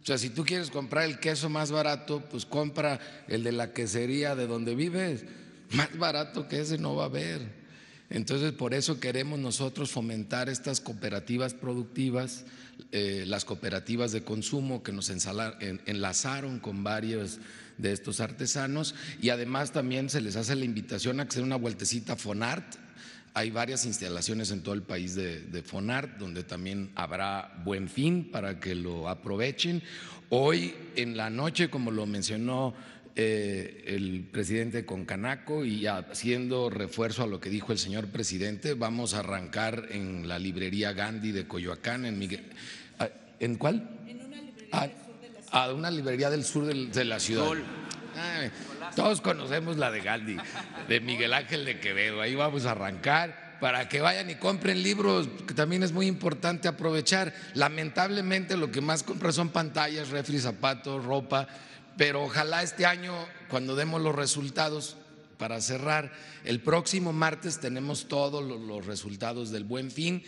Speaker 4: O sea, si tú quieres comprar el queso más barato, pues compra el de la quesería de donde vives. Más barato que ese no va a haber. Entonces, por eso queremos nosotros fomentar estas cooperativas productivas, eh, las cooperativas de consumo que nos enlazaron con varios de estos artesanos y además también se les hace la invitación a que una vueltecita a Fonart. Hay varias instalaciones en todo el país de Fonart, donde también habrá buen fin para que lo aprovechen. Hoy en la noche, como lo mencionó eh, el presidente Concanaco y haciendo refuerzo a lo que dijo el señor presidente, vamos a arrancar en la librería Gandhi de Coyoacán, en Miguel. Ah, ¿En cuál? En una librería ah, del sur de la ah, ciudad. A una librería del sur de la ciudad. todos conocemos la de Gandhi, de Miguel Ángel de Quevedo. Ahí vamos a arrancar para que vayan y compren libros, que también es muy importante aprovechar. Lamentablemente lo que más compra son pantallas, refri, zapatos, ropa pero ojalá este año, cuando demos los resultados, para cerrar, el próximo martes tenemos todos los resultados del buen fin.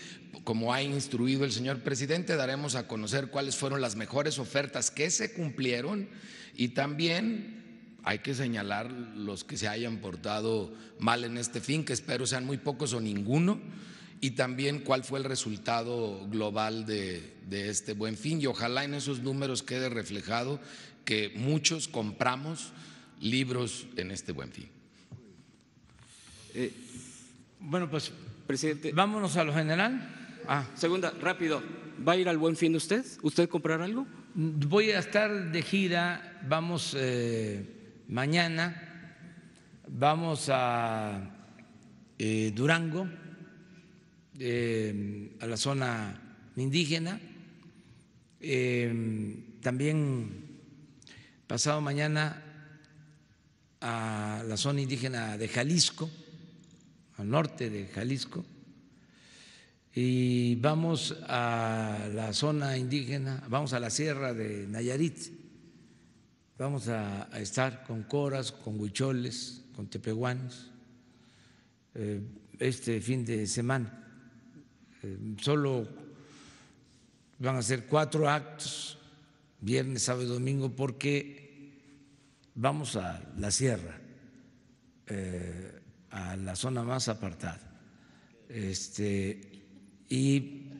Speaker 4: Como ha instruido el señor presidente, daremos a conocer cuáles fueron las mejores ofertas que se cumplieron y también hay que señalar los que se hayan portado mal en este fin, que espero sean muy pocos o ninguno, y también cuál fue el resultado global de, de este buen fin. Y ojalá en esos números quede reflejado que muchos compramos libros en este buen fin.
Speaker 1: Eh, bueno, pues, presidente. Vámonos a lo general. Ah. Segunda, rápido. ¿Va a ir al buen fin ¿de usted? ¿Usted comprar algo? Voy a estar de gira, vamos eh, mañana, vamos a eh, Durango, a la zona indígena, también pasado mañana a la zona indígena de Jalisco, al norte de Jalisco, y vamos a la zona indígena, vamos a la sierra de Nayarit, vamos a, estar con coras, con huicholes, con tepehuanos, eh, este fin de semana. Eh, solo van a ser cuatro actos viernes, sábado y domingo, porque vamos a la sierra, eh, a la zona más apartada. Este, y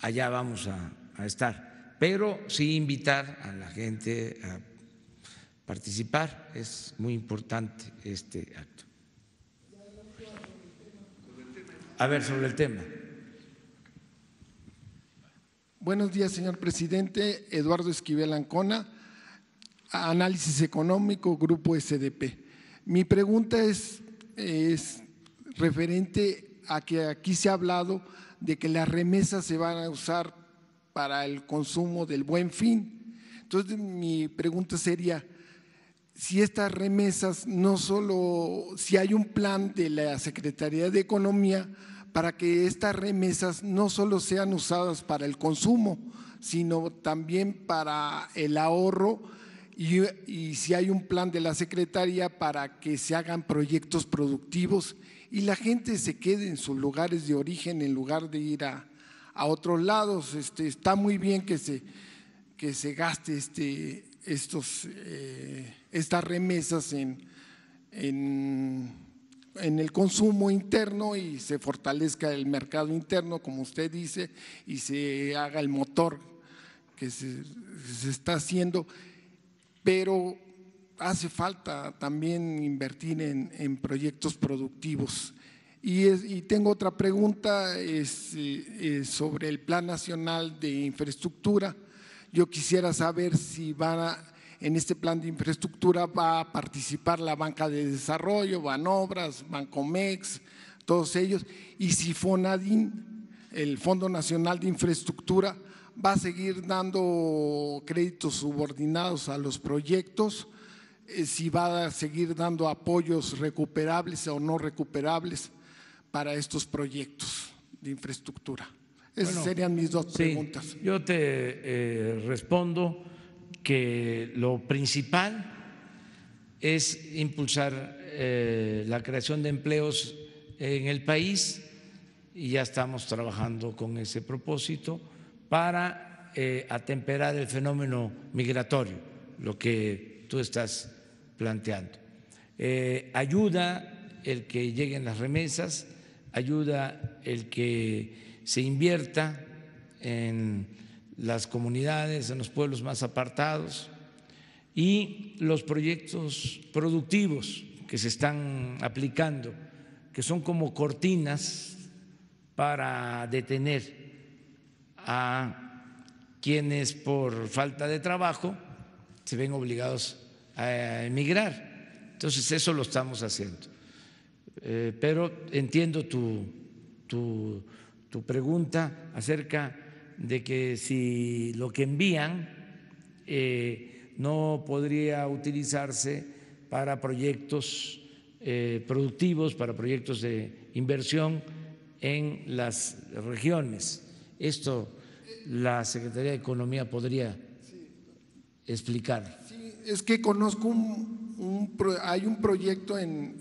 Speaker 1: allá vamos a, a estar. Pero sí invitar a la gente a participar, es muy importante este acto. A ver, sobre el tema.
Speaker 8: Buenos días, señor presidente. Eduardo Esquivel Ancona, Análisis Económico, Grupo SDP. Mi pregunta es, es referente a que aquí se ha hablado de que las remesas se van a usar para el consumo del buen fin. Entonces, mi pregunta sería, si estas remesas no solo, si hay un plan de la Secretaría de Economía, para que estas remesas no solo sean usadas para el consumo, sino también para el ahorro y, si hay un plan de la Secretaría para que se hagan proyectos productivos y la gente se quede en sus lugares de origen en lugar de ir a, otros lados. Este, está muy bien que se, que se gaste este, estos, eh, estas remesas en en el consumo interno y se fortalezca el mercado interno, como usted dice, y se haga el motor que se, está haciendo. Pero hace falta también invertir en, proyectos productivos. Y, tengo otra pregunta eh, sobre el Plan Nacional de Infraestructura. Yo quisiera saber si van a en este plan de infraestructura va a participar la banca de desarrollo, Banobras, Bancomex, todos ellos, y Fonadin, el Fondo Nacional de Infraestructura, va a seguir dando créditos subordinados a los proyectos, eh, si va a seguir dando apoyos recuperables o no recuperables para estos proyectos de infraestructura.
Speaker 1: Esas serían mis dos preguntas. Yo te eh, respondo que lo principal es impulsar eh, la creación de empleos en el país y ya estamos trabajando con ese propósito para eh, atemperar el fenómeno migratorio, lo que tú estás planteando. Eh, ayuda el que lleguen las remesas, ayuda el que se invierta en las comunidades, en los pueblos más apartados y los proyectos productivos que se están aplicando, que son como cortinas para detener a quienes por falta de trabajo se ven obligados a emigrar. Entonces eso lo estamos haciendo. Eh, pero entiendo tu, tu, tu pregunta acerca de que si lo que envían eh, no podría utilizarse para proyectos eh, productivos, para proyectos de inversión en las regiones. Esto la Secretaría de Economía podría explicar.
Speaker 8: es que conozco un, hay un proyecto en,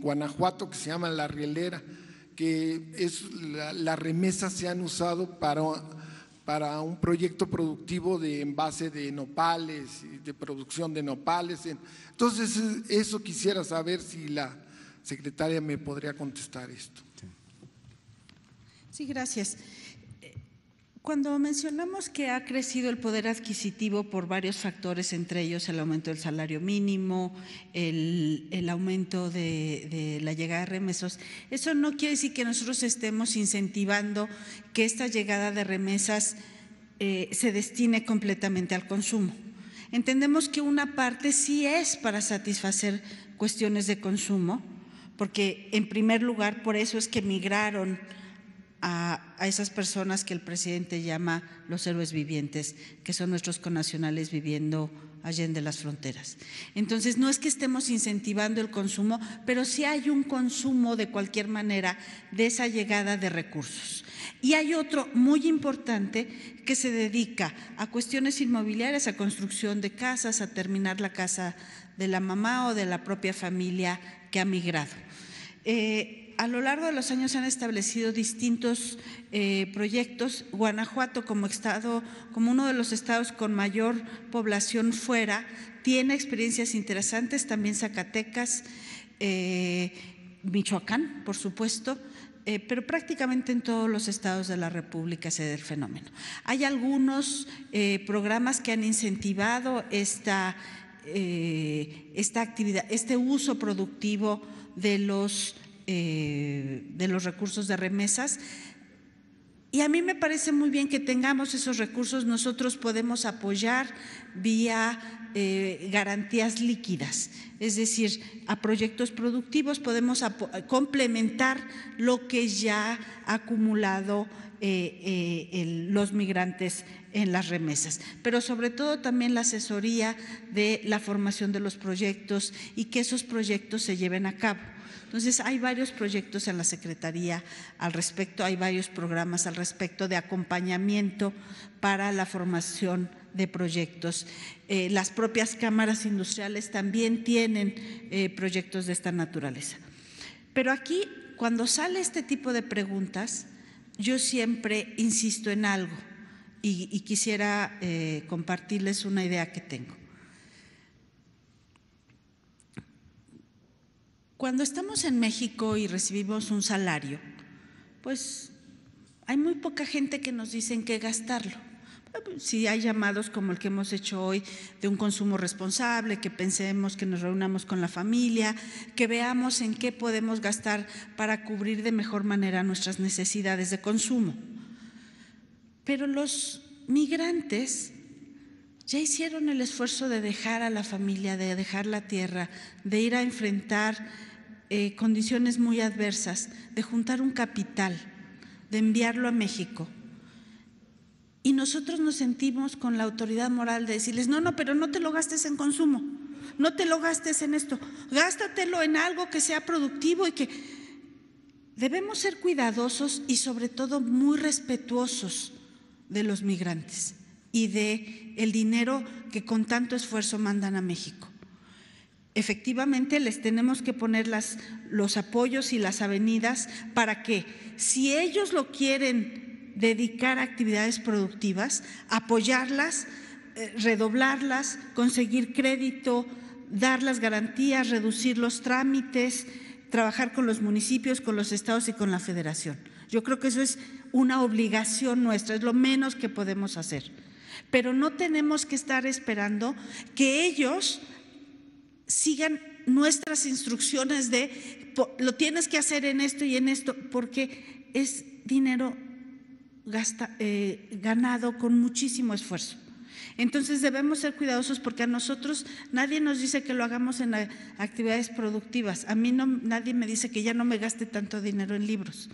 Speaker 8: Guanajuato que se llama La Rielera, que es la, las remesas se han usado para para un proyecto productivo de envase de nopales, de producción de nopales. Entonces, eso quisiera saber si la secretaria me podría contestar esto.
Speaker 2: Sí, gracias. Cuando mencionamos que ha crecido el poder adquisitivo por varios factores, entre ellos el aumento del salario mínimo, el, aumento de, la llegada de remesas, eso no quiere decir que nosotros estemos incentivando que esta llegada de remesas eh, se destine completamente al consumo. Entendemos que una parte sí es para satisfacer cuestiones de consumo, porque en primer lugar por eso es que migraron a, esas personas que el presidente llama los héroes vivientes, que son nuestros connacionales viviendo de las fronteras. Entonces, no es que estemos incentivando el consumo, pero sí hay un consumo de cualquier manera de esa llegada de recursos. Y hay otro muy importante que se dedica a cuestiones inmobiliarias, a construcción de casas, a terminar la casa de la mamá o de la propia familia que ha migrado. Eh, a lo largo de los años se han establecido distintos eh, proyectos. Guanajuato, como estado, como uno de los estados con mayor población fuera, tiene experiencias interesantes. También Zacatecas, eh, Michoacán, por supuesto. Eh, pero prácticamente en todos los estados de la República se da el fenómeno. Hay algunos programas que han incentivado esta, esta actividad, este uso productivo de los eh, de los recursos de remesas. Y a mí me parece muy bien que tengamos esos recursos, nosotros podemos apoyar vía eh, garantías líquidas, es decir, a proyectos productivos podemos complementar lo que ya ha acumulado eh, los migrantes en las remesas, pero sobre todo también la asesoría de la formación de los proyectos y que esos proyectos se lleven a cabo. Entonces, hay varios proyectos en la Secretaría al respecto, hay varios programas al respecto de acompañamiento para la formación de proyectos. Eh, las propias cámaras industriales también tienen eh, proyectos de esta naturaleza. Pero aquí, cuando sale este tipo de preguntas, yo siempre insisto en algo y, quisiera eh, compartirles una idea que tengo. Cuando estamos en México y recibimos un salario, pues hay muy poca gente que nos dice en qué gastarlo. Ah, pues, si hay llamados como el que hemos hecho hoy de un consumo responsable, que pensemos, que nos reunamos con la familia, que veamos en qué podemos gastar para cubrir de mejor manera nuestras necesidades de consumo. Pero los migrantes ya hicieron el esfuerzo de dejar a la familia, de dejar la tierra, de ir a enfrentar eh, condiciones muy adversas, de juntar un capital, de enviarlo a México. Y nosotros nos sentimos con la autoridad moral de decirles, no, no, pero no te lo gastes en consumo, no te lo gastes en esto, gástatelo en algo que sea productivo y que debemos ser cuidadosos y sobre todo muy respetuosos de los migrantes y de el dinero que con tanto esfuerzo mandan a México efectivamente les tenemos que poner los apoyos y las avenidas para que si ellos lo quieren dedicar a actividades productivas, apoyarlas, eh, redoblarlas, conseguir crédito, dar las garantías, reducir los trámites, trabajar con los municipios, con los estados y con la federación. Yo creo que eso es una obligación nuestra, es lo menos que podemos hacer. Pero no tenemos que estar esperando que ellos sigan nuestras instrucciones de lo tienes que hacer en esto y en esto, porque es dinero eh, ganado con muchísimo esfuerzo. Entonces debemos ser cuidadosos porque a nosotros nadie nos dice que lo hagamos en actividades productivas. A mí no, nadie me dice que ya no me gaste tanto dinero en libros,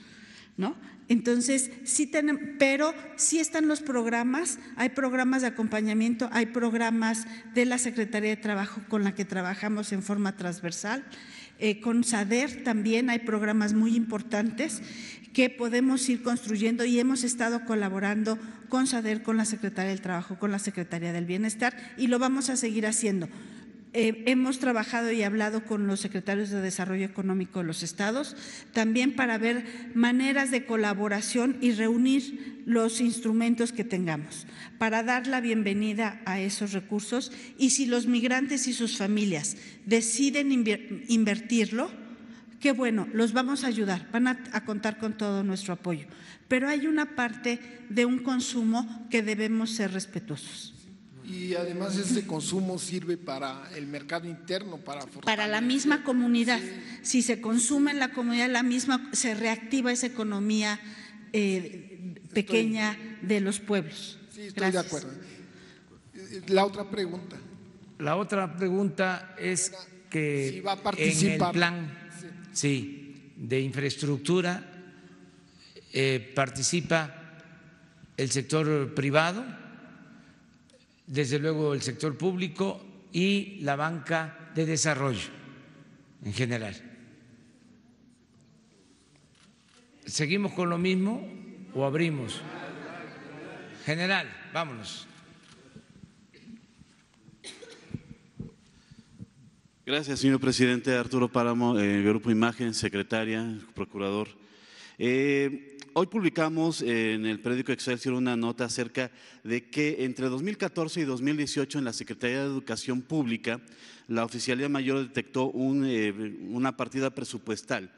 Speaker 2: ¿no? Entonces, sí tenemos, pero sí están los programas, hay programas de acompañamiento, hay programas de la Secretaría de Trabajo con la que trabajamos en forma transversal. Eh, con SADER también hay programas muy importantes que podemos ir construyendo y hemos estado colaborando con SADER, con la Secretaría del Trabajo, con la Secretaría del Bienestar y lo vamos a seguir haciendo. Eh, hemos trabajado y hablado con los secretarios de Desarrollo Económico de los estados, también para ver maneras de colaboración y reunir los instrumentos que tengamos para dar la bienvenida a esos recursos y si los migrantes y sus familias deciden invertirlo, qué bueno, los vamos a ayudar, van a contar con todo nuestro apoyo. Pero hay una parte de un consumo que debemos ser respetuosos
Speaker 8: y además este consumo sirve para el mercado interno, para
Speaker 2: para la misma comunidad. Si se consume en la comunidad la misma, se reactiva esa economía eh, pequeña de los pueblos. Sí, estoy de acuerdo.
Speaker 8: Eh, eh, la otra
Speaker 2: pregunta.
Speaker 1: La otra pregunta es que en el plan sí. de infraestructura participa el sector privado desde luego el sector público y la banca de desarrollo en general. ¿Seguimos con lo mismo o abrimos? General, vámonos.
Speaker 9: Gracias, señor presidente. Arturo Páramo, eh, Grupo Imagen, secretaria, procurador. Eh, hoy publicamos en el periódico Excelsior una nota acerca de que entre 2014 y 2018 en la Secretaría de Educación Pública, la Oficialía Mayor detectó eh, una partida presupuestal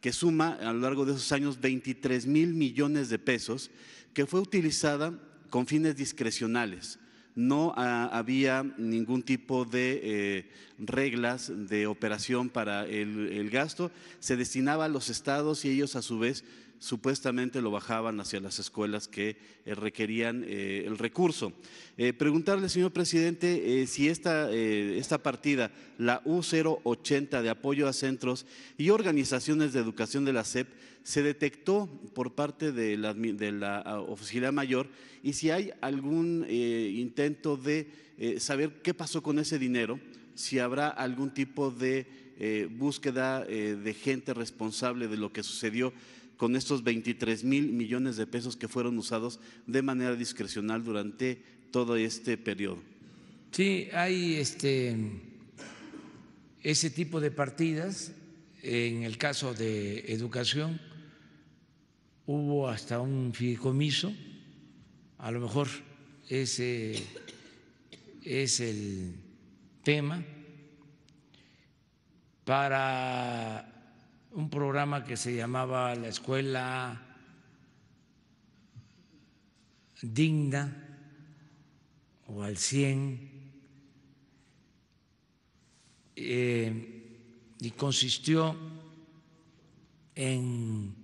Speaker 9: que suma a lo largo de esos años 23 mil millones de pesos, que fue utilizada con fines discrecionales. No ah, había ningún tipo de eh, reglas de operación para el, el gasto, se destinaba a los estados y ellos a su vez supuestamente lo bajaban hacia las escuelas que eh, requerían eh, el recurso. Eh, preguntarle, señor presidente, si esta, esta partida, la U080 de apoyo a centros y organizaciones de educación de la SEP, se detectó por parte de la, oficina mayor y si hay algún intento de saber qué pasó con ese dinero, si habrá algún tipo de búsqueda de gente responsable de lo que sucedió con estos 23 mil millones de pesos que fueron usados de manera discrecional durante todo este periodo.
Speaker 1: Sí, hay este, ese tipo de partidas. En el caso de educación hubo hasta un fideicomiso. A lo mejor ese es el tema para un programa que se llamaba La Escuela Digna o al 100, eh, y consistió en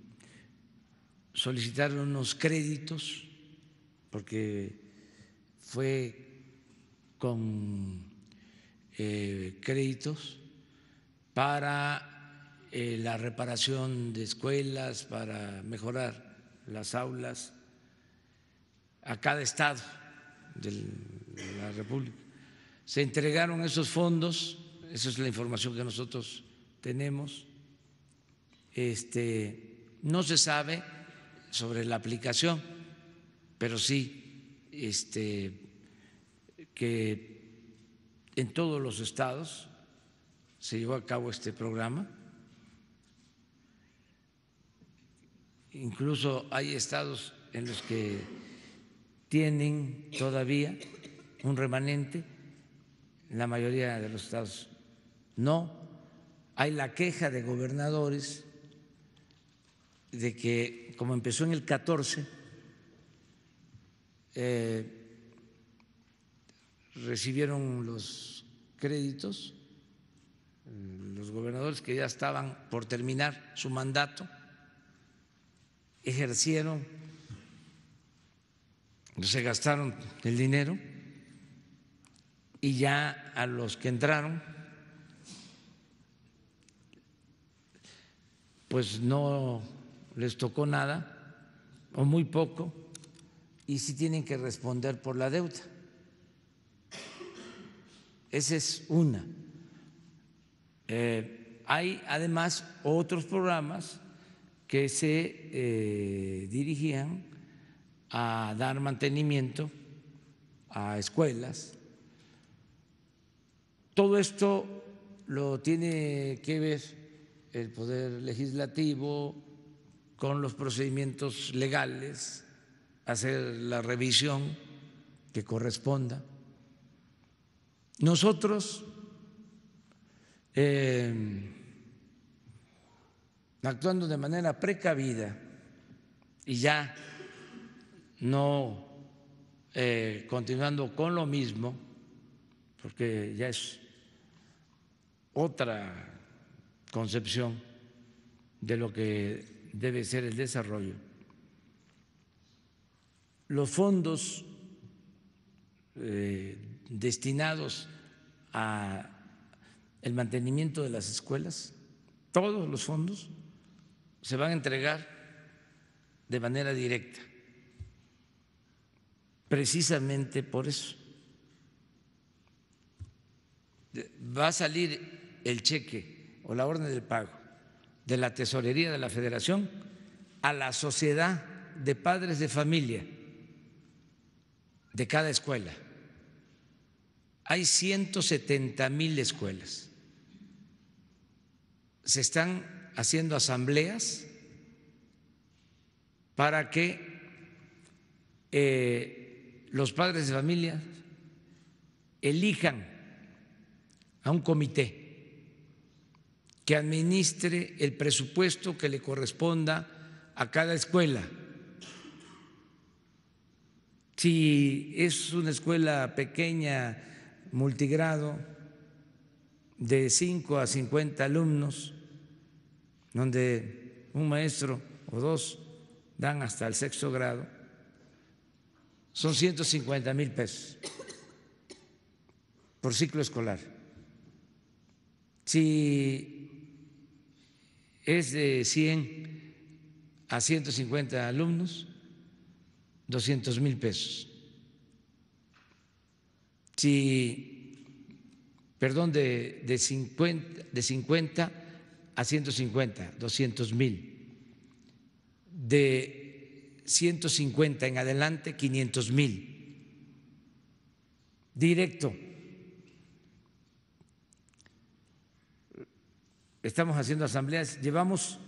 Speaker 1: solicitar unos créditos, porque fue con eh, créditos para eh, la reparación de escuelas, para mejorar las aulas a cada estado de la República. Se entregaron esos fondos, esa es la información que nosotros tenemos. Este, no se sabe sobre la aplicación, pero sí este, que en todos los estados se llevó a cabo este programa incluso hay estados en los que tienen todavía un remanente, la mayoría de los estados no. Hay la queja de gobernadores de que, como empezó en el 14, eh, recibieron los créditos los gobernadores que ya estaban por terminar su mandato ejercieron, se gastaron el dinero y ya a los que entraron, pues no les tocó nada o muy poco y sí tienen que responder por la deuda. Esa es una. Eh, hay además otros programas que se eh, dirigían a dar mantenimiento a escuelas. Todo esto lo tiene que ver el Poder Legislativo con los procedimientos legales, hacer la revisión que corresponda. Nosotros eh, actuando de manera precavida y ya no eh, continuando con lo mismo, porque ya es otra concepción de lo que debe ser el desarrollo. Los fondos eh, destinados a el mantenimiento de las escuelas, todos los fondos, se van a entregar de manera directa, precisamente por eso. Va a salir el cheque o la orden del pago de la tesorería de la federación a la sociedad de padres de familia de cada escuela. Hay 170 mil escuelas. Se están haciendo asambleas para que eh, los padres de familia elijan a un comité que administre el presupuesto que le corresponda a cada escuela. Si es una escuela pequeña, multigrado, de 5 a 50 alumnos, donde un maestro o dos dan hasta el sexto grado, son 150 mil pesos por ciclo escolar. Si es de 100 a 150 alumnos, 200 mil pesos. Si, perdón, de, de, 50, de 50 a 150, 200 mil. De 150 en adelante, 500 mil. Directo. Estamos haciendo asambleas. Llevamos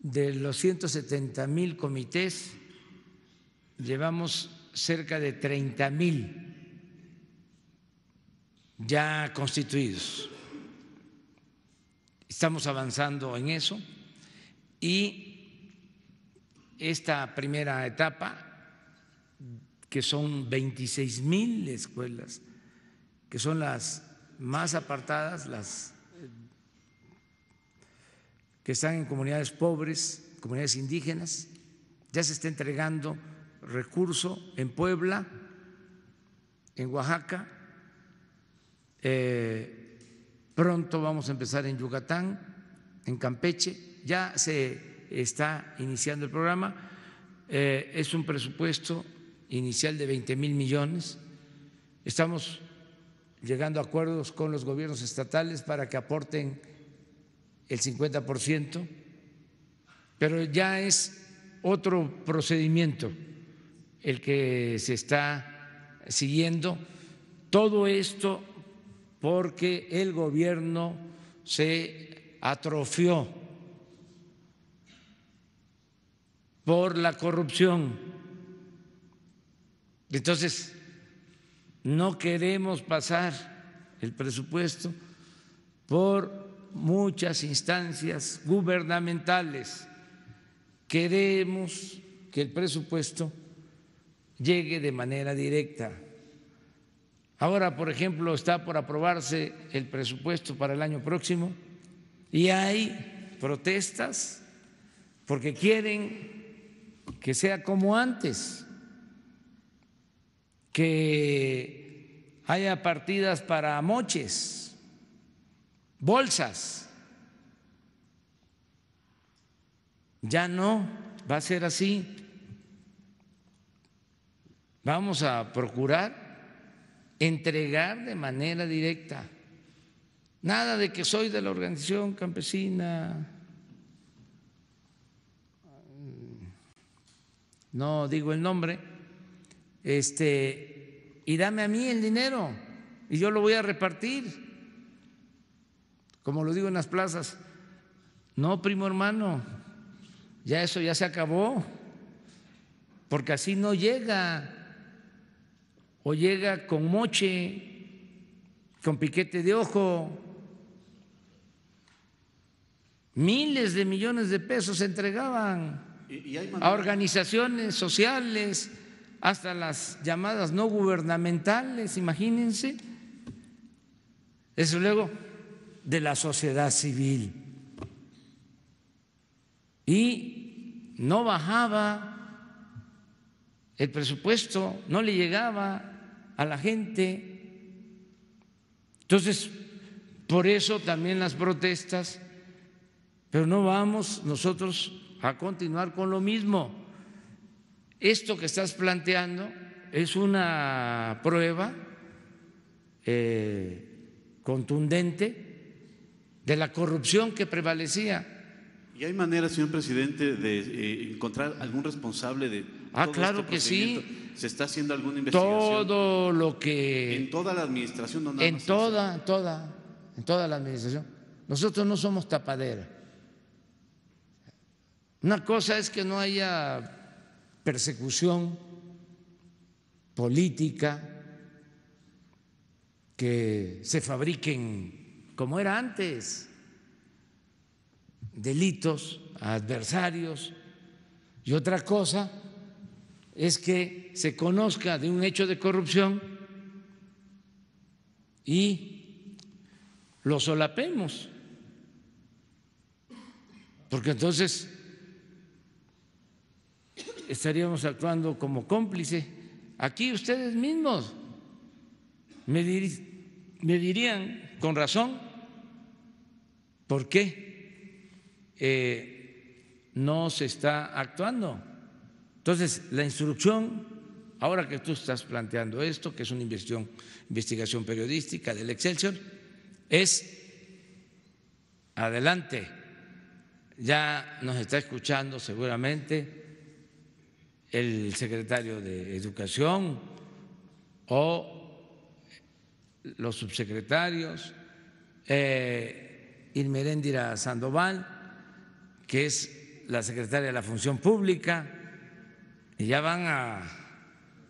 Speaker 1: de los 170 mil comités, llevamos cerca de 30 mil ya constituidos. Estamos avanzando en eso y esta primera etapa, que son 26 mil escuelas, que son las más apartadas, las que están en comunidades pobres, comunidades indígenas, ya se está entregando recurso en Puebla, en Oaxaca, eh, Pronto vamos a empezar en Yucatán, en Campeche. Ya se está iniciando el programa. Eh, es un presupuesto inicial de 20 mil millones. Estamos llegando a acuerdos con los gobiernos estatales para que aporten el 50 pero ya es otro procedimiento el que se está siguiendo. Todo esto porque el gobierno se atrofió por la corrupción. Entonces, no queremos pasar el presupuesto por muchas instancias gubernamentales. Queremos que el presupuesto llegue de manera directa Ahora, por ejemplo, está por aprobarse el presupuesto para el año próximo y hay protestas porque quieren que sea como antes, que haya partidas para moches, bolsas. Ya no va a ser así. Vamos a procurar entregar de manera directa. Nada de que soy de la organización campesina. No digo el nombre. Este, y dame a mí el dinero y yo lo voy a repartir. Como lo digo en las plazas. No, primo hermano, ya eso ya se acabó. Porque así no llega o llega con moche, con piquete de ojo. Miles de millones de pesos se entregaban a organizaciones sociales, hasta las llamadas no gubernamentales, imagínense. Eso luego de la sociedad civil. Y no bajaba el presupuesto, no le llegaba a la gente. Entonces, por eso también las protestas, pero no vamos nosotros a continuar con lo mismo. Esto que estás planteando es una prueba eh, contundente de la corrupción que prevalecía.
Speaker 9: ¿Y hay manera, señor presidente, de eh, encontrar algún responsable de Ah, este claro que sí. ¿Se está haciendo alguna investigación? Todo lo que. En toda la administración, En
Speaker 1: toda, en toda, en toda la administración. Nosotros no somos tapadera. Una cosa es que no haya persecución política, que se fabriquen, como era antes, delitos adversarios. Y otra cosa es que se conozca de un hecho de corrupción y lo solapemos, porque entonces estaríamos actuando como cómplice. Aquí ustedes mismos me, dirían con razón por qué eh, no se está actuando. Entonces, la instrucción, ahora que tú estás planteando esto, que es una investigación, periodística del Excelsior, es adelante. Ya nos está escuchando seguramente el secretario de Educación o los subsecretarios, eh, Irmeréndira Sandoval, que es la secretaria de la Función Pública, y ya van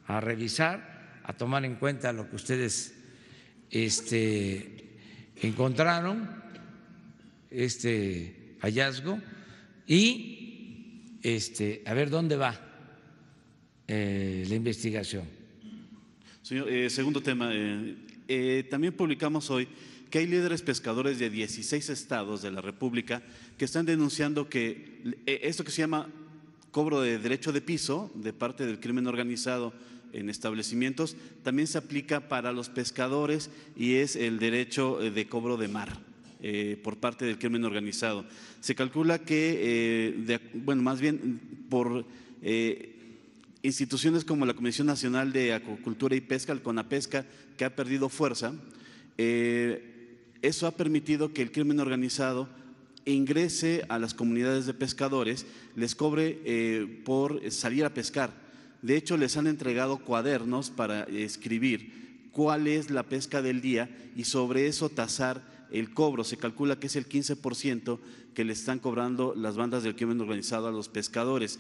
Speaker 1: a, revisar, a tomar en cuenta lo que ustedes este, encontraron, este hallazgo, y este, a ver dónde va eh, la investigación.
Speaker 9: Señor, eh, segundo tema. Eh, también publicamos hoy que hay líderes pescadores de 16 estados de la República que están denunciando que esto que se llama cobro de derecho de piso de parte del crimen organizado en establecimientos también se aplica para los pescadores y es el derecho eh, de cobro de mar eh, por parte del crimen organizado. Se calcula que, eh, bueno, más bien por instituciones como la Comisión Nacional de Acuacultura y Pesca, el CONAPESCA, que ha perdido fuerza, eso ha permitido que el crimen organizado e ingrese a las comunidades de pescadores, les cobre eh, por salir a pescar. De hecho, les han entregado cuadernos para escribir cuál es la pesca del día y sobre eso tasar el cobro. Se calcula que es el 15% que le están cobrando las bandas del crimen organizado a los pescadores.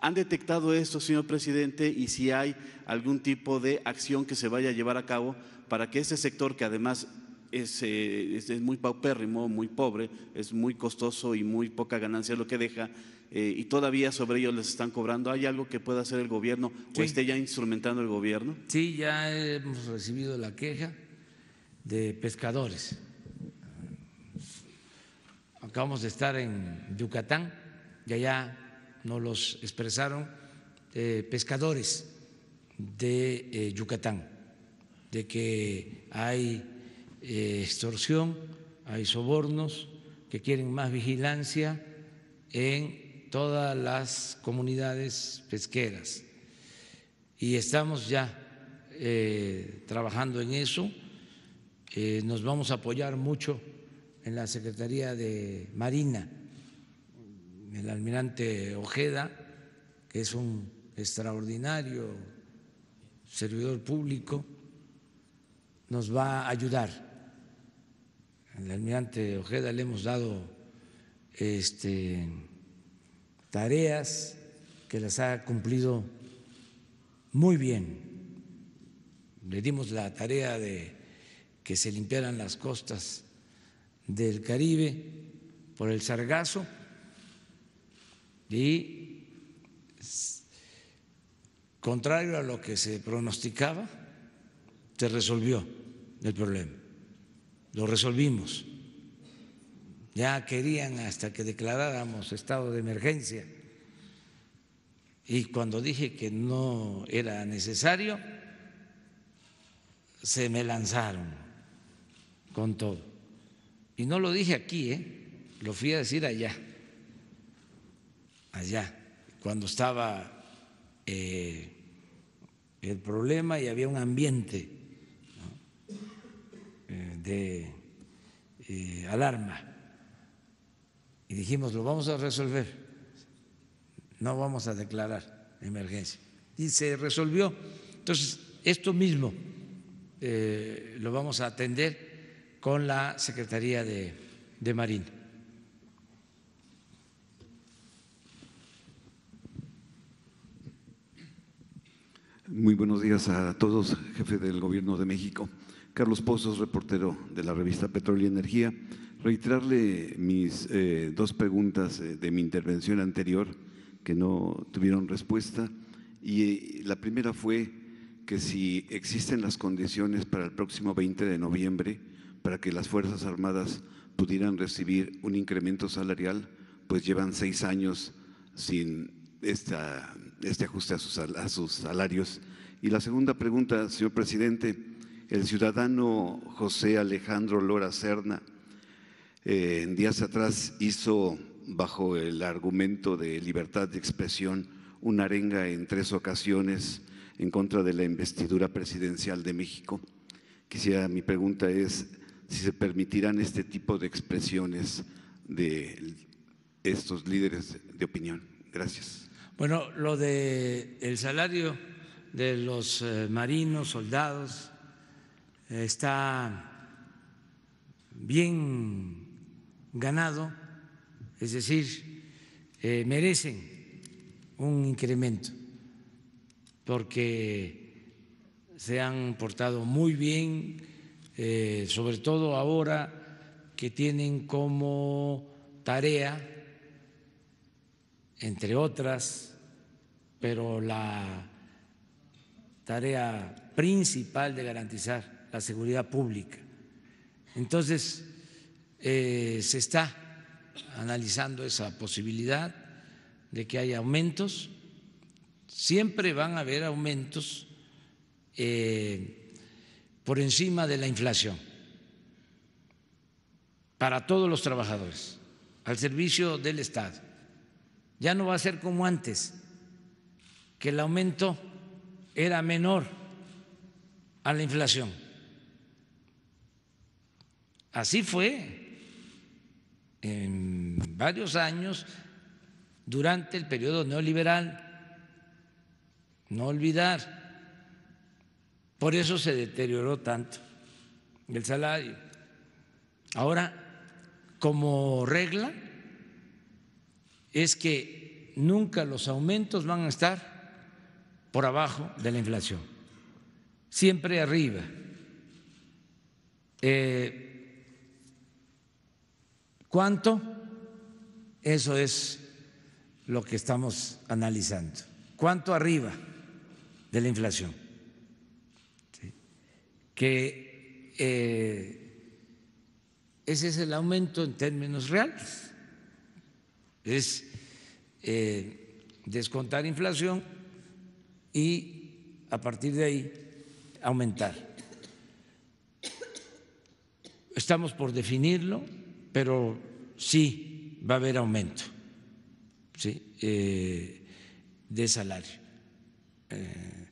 Speaker 9: ¿Han detectado esto, señor presidente? Y si hay algún tipo de acción que se vaya a llevar a cabo para que este sector, que además eh, es, es, muy paupérrimo, muy pobre, es muy costoso y muy poca ganancia lo que deja, eh, y todavía sobre ellos les están cobrando. ¿Hay algo que pueda hacer el gobierno o esté ya instrumentando el gobierno? Sí,
Speaker 1: ya hemos recibido la queja de pescadores. Acabamos de estar en Yucatán y allá nos los expresaron eh, pescadores de Yucatán, de que hay eh, extorsión, hay sobornos que quieren más vigilancia en todas las comunidades pesqueras. Y estamos ya eh, trabajando en eso. Eh, nos vamos a apoyar mucho en la Secretaría de Marina, el almirante Ojeda, que es un extraordinario servidor público, nos va a ayudar al almirante Ojeda le hemos dado este, tareas que las ha cumplido muy bien. Le dimos la tarea de que se limpiaran las costas del Caribe por el sargazo y, contrario a lo que se pronosticaba, se resolvió el problema lo resolvimos. Ya querían hasta que declaráramos estado de emergencia. Y cuando dije que no era necesario, se me lanzaron con todo. Y no lo dije aquí, ¿eh? lo fui a decir allá, allá, cuando estaba eh, el problema y había un ambiente eh, de eh, alarma y dijimos, lo vamos a resolver, no vamos a declarar emergencia. Y se resolvió. Entonces, esto mismo eh, lo vamos a atender con la Secretaría de, de Marina.
Speaker 10: Muy buenos días a todos, jefe del Gobierno de México. Carlos Pozos, reportero de la revista Petróleo y Energía, reiterarle mis eh, dos preguntas eh, de mi intervención anterior que no tuvieron respuesta. Y eh, la primera fue que si existen las condiciones para el próximo 20 de noviembre para que las Fuerzas Armadas pudieran recibir un incremento salarial, pues llevan seis años sin este ajuste a a sus salarios. Y la segunda pregunta, señor presidente, el ciudadano José Alejandro Lora Serna eh, en días atrás hizo, bajo el argumento de libertad de expresión, una arenga en tres ocasiones en contra de la investidura presidencial de México. Quisiera, mi pregunta es si se permitirán este tipo de expresiones de estos líderes de opinión. Gracias.
Speaker 1: Bueno, lo de el salario de los eh, marinos, soldados, está bien ganado, es decir, eh, merecen un incremento porque se han portado muy bien, eh, sobre todo ahora que tienen como tarea, entre otras, pero la tarea principal de garantizar la seguridad pública. Entonces, eh, se está analizando esa posibilidad de que haya aumentos. Siempre van a haber aumentos eh, por encima de la inflación para todos los trabajadores, al servicio del Estado. Ya no va a ser como antes, que el aumento era menor a la inflación. Así fue en varios años durante el periodo neoliberal. No olvidar. Por eso se deterioró tanto el salario. Ahora, como regla, es que nunca los aumentos van a estar por abajo de la inflación, siempre arriba. Eh, ¿Cuánto? Eso es lo que estamos analizando. ¿Cuánto arriba de la inflación? Que eh, ese es el aumento en términos reales. Es eh, descontar inflación y a partir de ahí aumentar. Estamos por definirlo, pero sí va a haber aumento ¿sí? Eh, de salario, eh,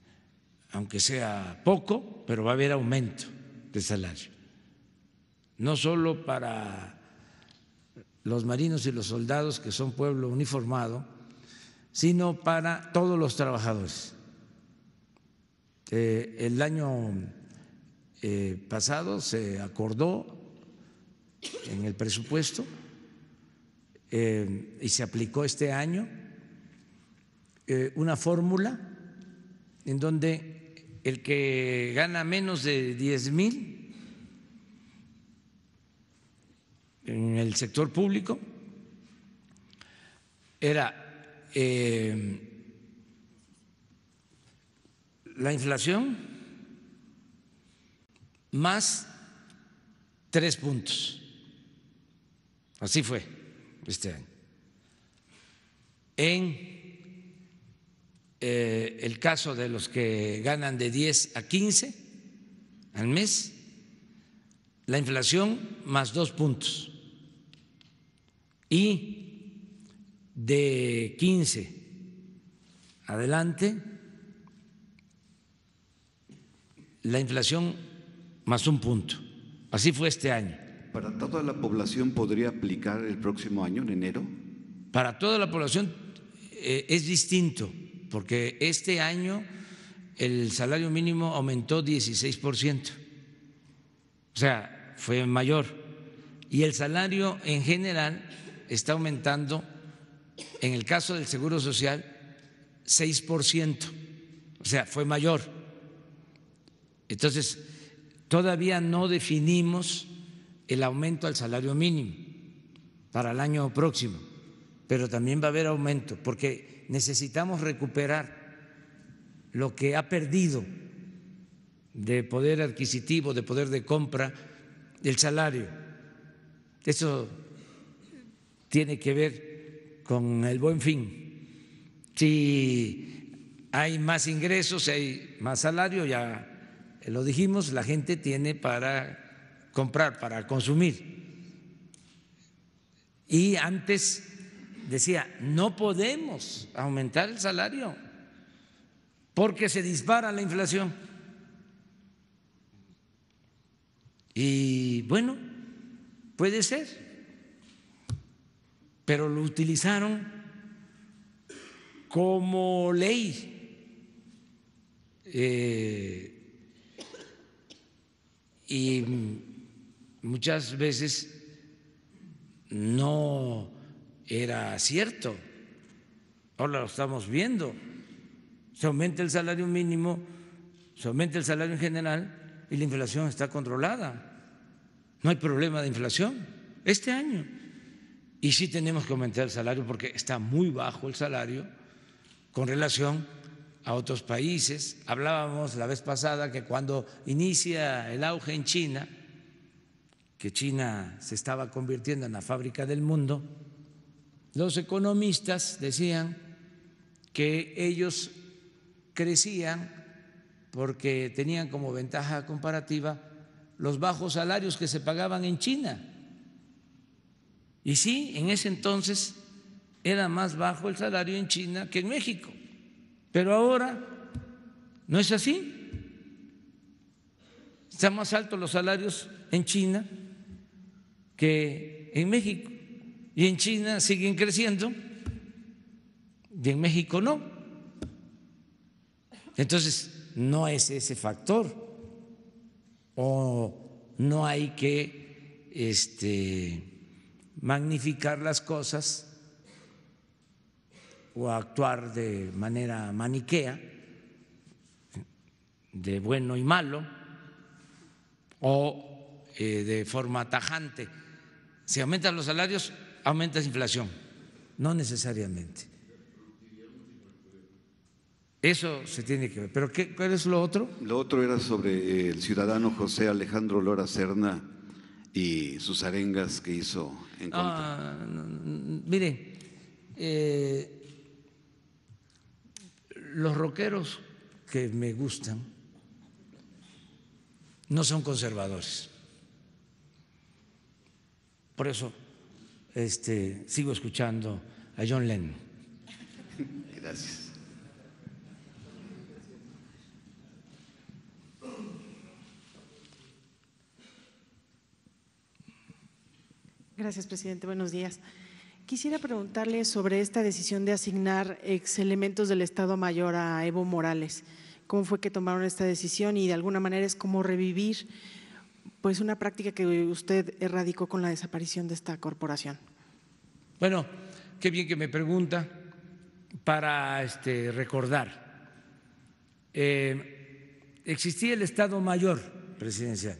Speaker 1: aunque sea poco, pero va a haber aumento de salario, no solo para los marinos y los soldados, que son pueblo uniformado, sino para todos los trabajadores. Eh, el año pasado se acordó en el presupuesto eh, y se aplicó este año eh, una fórmula en donde el que gana menos de 10 mil en el sector público era eh, la inflación más tres puntos Así fue este año. En eh, el caso de los que ganan de 10 a 15 al mes, la inflación más dos puntos y de 15 adelante la inflación más un punto. Así fue este año. ¿Para toda la población
Speaker 10: podría aplicar el próximo año, en enero?
Speaker 1: Para toda la población eh, es distinto, porque este año el salario mínimo aumentó 16%, o sea, fue mayor. Y el salario en general está aumentando, en el caso del Seguro Social, 6%, o sea, fue mayor. Entonces, todavía no definimos el aumento al salario mínimo para el año próximo, pero también va a haber aumento, porque necesitamos recuperar lo que ha perdido de poder adquisitivo, de poder de compra, del salario. Eso tiene que ver con el buen fin. Si hay más ingresos, si hay más salario, ya lo dijimos, la gente tiene para comprar, para consumir. Y antes decía, no podemos aumentar el salario porque se dispara la inflación. Y bueno, puede ser, pero lo utilizaron como ley. Eh, y muchas veces no era cierto. Ahora lo estamos viendo. Se aumenta el salario mínimo, se aumenta el salario en general y la inflación está controlada. No hay problema de inflación este año. Y sí tenemos que aumentar el salario porque está muy bajo el salario con relación a otros países. Hablábamos la vez pasada que cuando inicia el auge en China, que China se estaba convirtiendo en la fábrica del mundo, los economistas decían que ellos crecían porque tenían como ventaja comparativa los bajos salarios que se pagaban en China. Y sí, en ese entonces era más bajo el salario en China que en México, pero ahora no es así. Están más altos los salarios en China que en México y en China siguen creciendo y en México no. Entonces, no es ese factor o no hay que este, magnificar las cosas o actuar de manera maniquea, de bueno y malo, o eh, de forma tajante. Si aumentan los salarios, aumenta la inflación. No necesariamente. Eso se tiene que ver. ¿Pero qué, cuál es lo otro? Lo otro era sobre
Speaker 10: el ciudadano José Alejandro Lora Serna y sus arengas que hizo
Speaker 1: en ah, contra. mire, eh, los rockeros que me gustan no son conservadores. Por eso este, sigo escuchando a John Lennon. Gracias.
Speaker 11: Gracias, presidente. Buenos días. Quisiera preguntarle sobre esta decisión de asignar ex elementos del Estado Mayor a Evo Morales. ¿Cómo fue que tomaron esta decisión y de alguna manera es como revivir pues una práctica que usted erradicó con la desaparición de esta corporación.
Speaker 1: Bueno, qué bien que me pregunta para este, recordar. Eh, existía el Estado Mayor presidencial.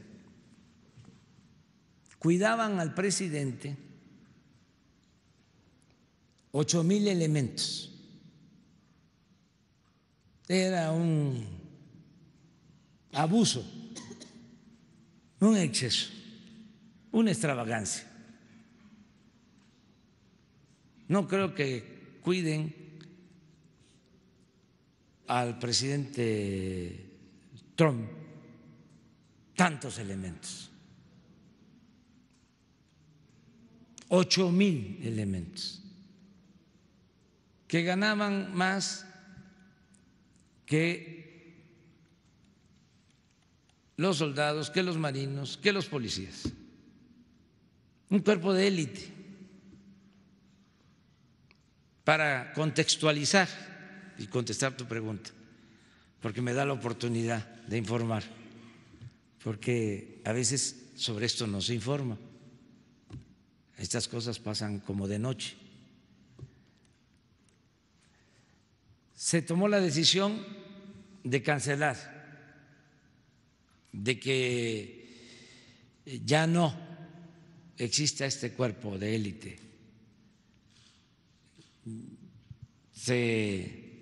Speaker 1: Cuidaban al presidente ocho mil elementos. Era un abuso un exceso, una extravagancia. No creo que cuiden al presidente Trump tantos elementos, ocho mil elementos, que ganaban más que los soldados, que los marinos, que los policías. Un cuerpo de élite para contextualizar y contestar tu pregunta, porque me da la oportunidad de informar, porque a veces sobre esto no se informa. Estas cosas pasan como de noche. Se tomó la decisión de cancelar de que ya no exista este cuerpo de élite. Se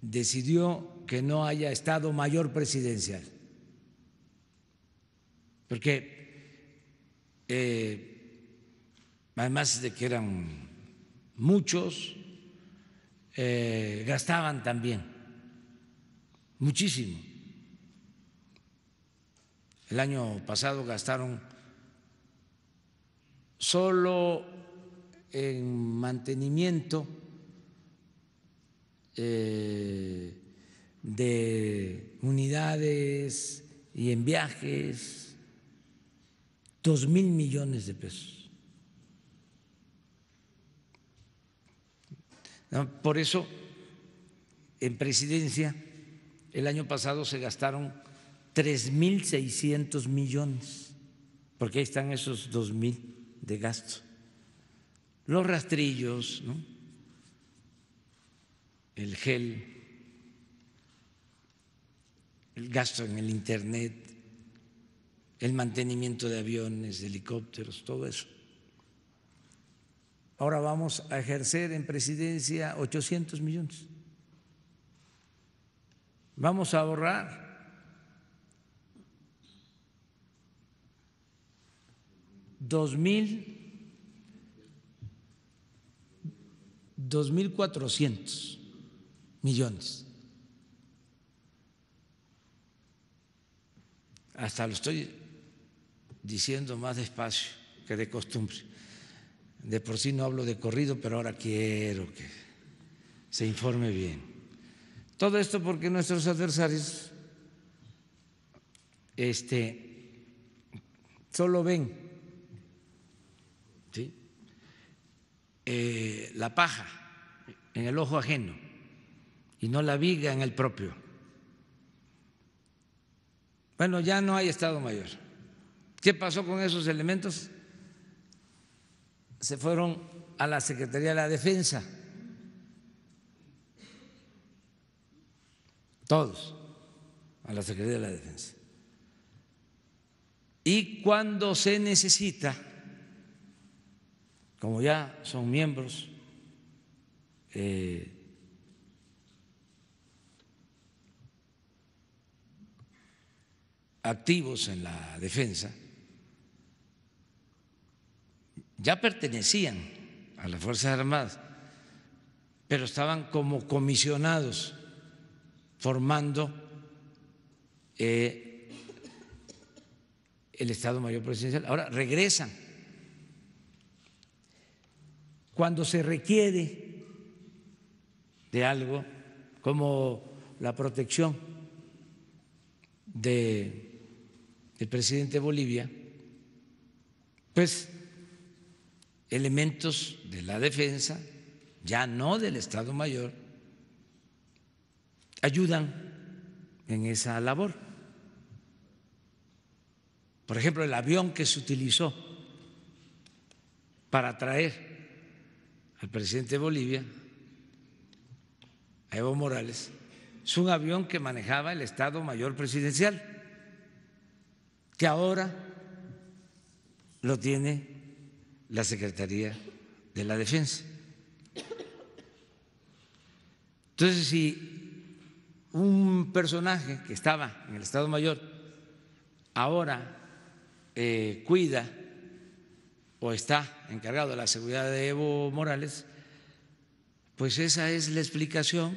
Speaker 1: decidió que no haya Estado mayor presidencial, porque eh, además de que eran muchos, eh, gastaban también muchísimo el año pasado gastaron solo en mantenimiento eh, de unidades y en viajes, dos mil millones de pesos. Por eso, en presidencia, el año pasado se gastaron 3.600 millones, porque ahí están esos 2.000 de gasto. Los rastrillos, el gel, el gasto en el Internet, el mantenimiento de aviones, de helicópteros, todo eso. Ahora vamos a ejercer en presidencia 800 millones. Vamos a ahorrar dos mil 2.400 millones. Hasta lo estoy diciendo más despacio que de costumbre. De por sí no hablo de corrido, pero ahora quiero que se informe bien. Todo esto porque nuestros adversarios este, solo ven Eh, la paja en el ojo ajeno y no la viga en el propio. Bueno, ya no hay Estado Mayor. ¿Qué pasó con esos elementos? Se fueron a la Secretaría de la Defensa. Todos, a la Secretaría de la Defensa. Y cuando se necesita como ya son miembros, eh, activos en la defensa, ya pertenecían a las Fuerzas Armadas, pero estaban como comisionados formando eh, el Estado Mayor Presidencial. Ahora regresan cuando se requiere de algo como la protección de, del presidente Bolivia, pues elementos de la defensa, ya no del Estado Mayor, ayudan en esa labor. Por ejemplo, el avión que se utilizó para traer al presidente de Bolivia, a Evo Morales, es un avión que manejaba el Estado Mayor Presidencial, que ahora lo tiene la Secretaría de la Defensa. Entonces, si un personaje que estaba en el Estado Mayor ahora eh, cuida o está encargado de la seguridad de Evo Morales, pues esa es la explicación,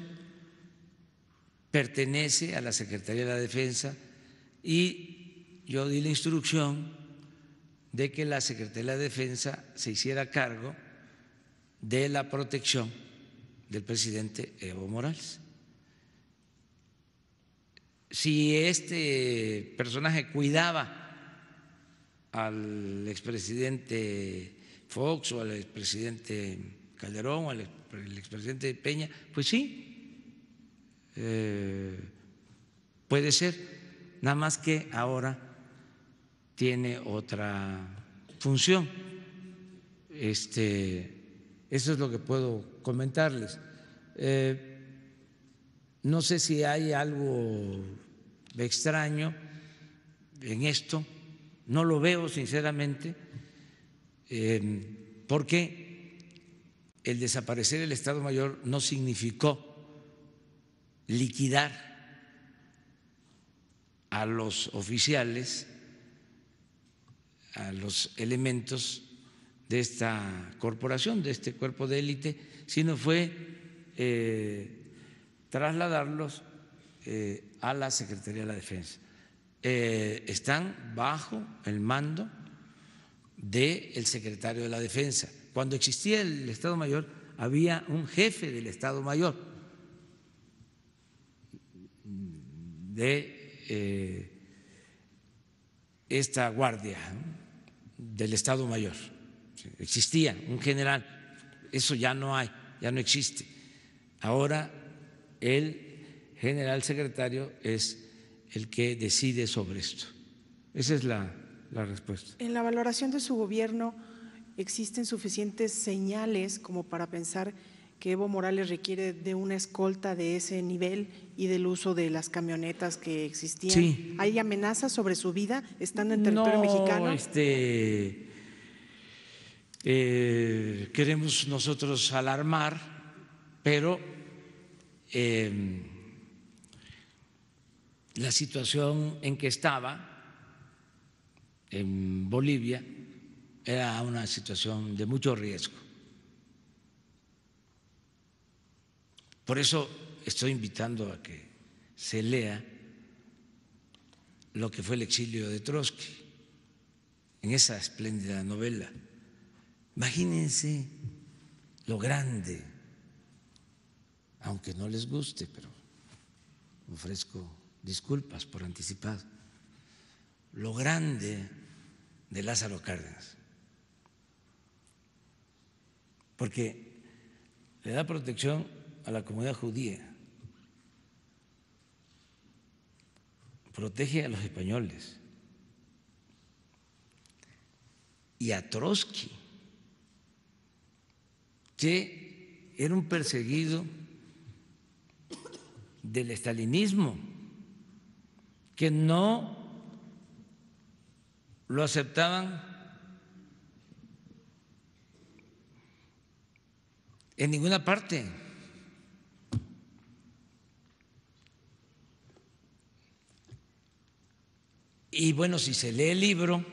Speaker 1: pertenece a la Secretaría de la Defensa y yo di la instrucción de que la Secretaría de la Defensa se hiciera cargo de la protección del presidente Evo Morales. Si este personaje cuidaba al expresidente Fox o al expresidente Calderón o al expresidente Peña, pues sí, eh, puede ser, nada más que ahora tiene otra función. Este, eso es lo que puedo comentarles. Eh, no sé si hay algo extraño en esto no lo veo sinceramente, eh, porque el desaparecer el Estado Mayor no significó liquidar a los oficiales, a los elementos de esta corporación, de este cuerpo de élite, sino fue eh, trasladarlos eh, a la Secretaría de la Defensa. Eh, están bajo el mando del secretario de la Defensa. Cuando existía el Estado Mayor, había un jefe del Estado Mayor de eh, esta guardia del Estado Mayor. Existía un general, eso ya no hay, ya no existe. Ahora el general secretario es el que decide sobre esto. Esa es la, respuesta.
Speaker 11: En la valoración de su gobierno, ¿existen suficientes señales como para pensar que Evo Morales requiere de una escolta de ese nivel y del uso de las camionetas que existían. Sí. ¿Hay amenazas sobre su vida ¿Están en territorio no, mexicano?
Speaker 1: Este, eh, queremos nosotros alarmar, pero eh, la situación en que estaba en Bolivia era una situación de mucho riesgo. Por eso estoy invitando a que se lea lo que fue el exilio de Trotsky en esa espléndida novela. Imagínense lo grande, aunque no les guste, pero ofrezco disculpas por anticipar, lo grande de Lázaro Cárdenas, porque le da protección a la comunidad judía, protege a los españoles y a Trotsky, que era un perseguido del estalinismo que no lo aceptaban en ninguna parte. Y bueno, si se lee el libro,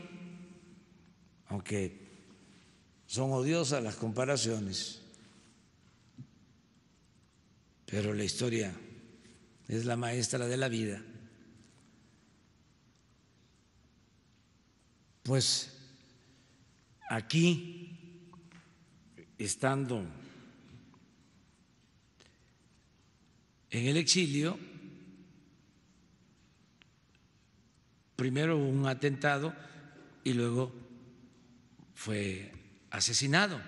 Speaker 1: aunque son odiosas las comparaciones, pero la historia es la maestra de la vida. Pues aquí, estando en el exilio, primero un atentado y luego fue asesinado.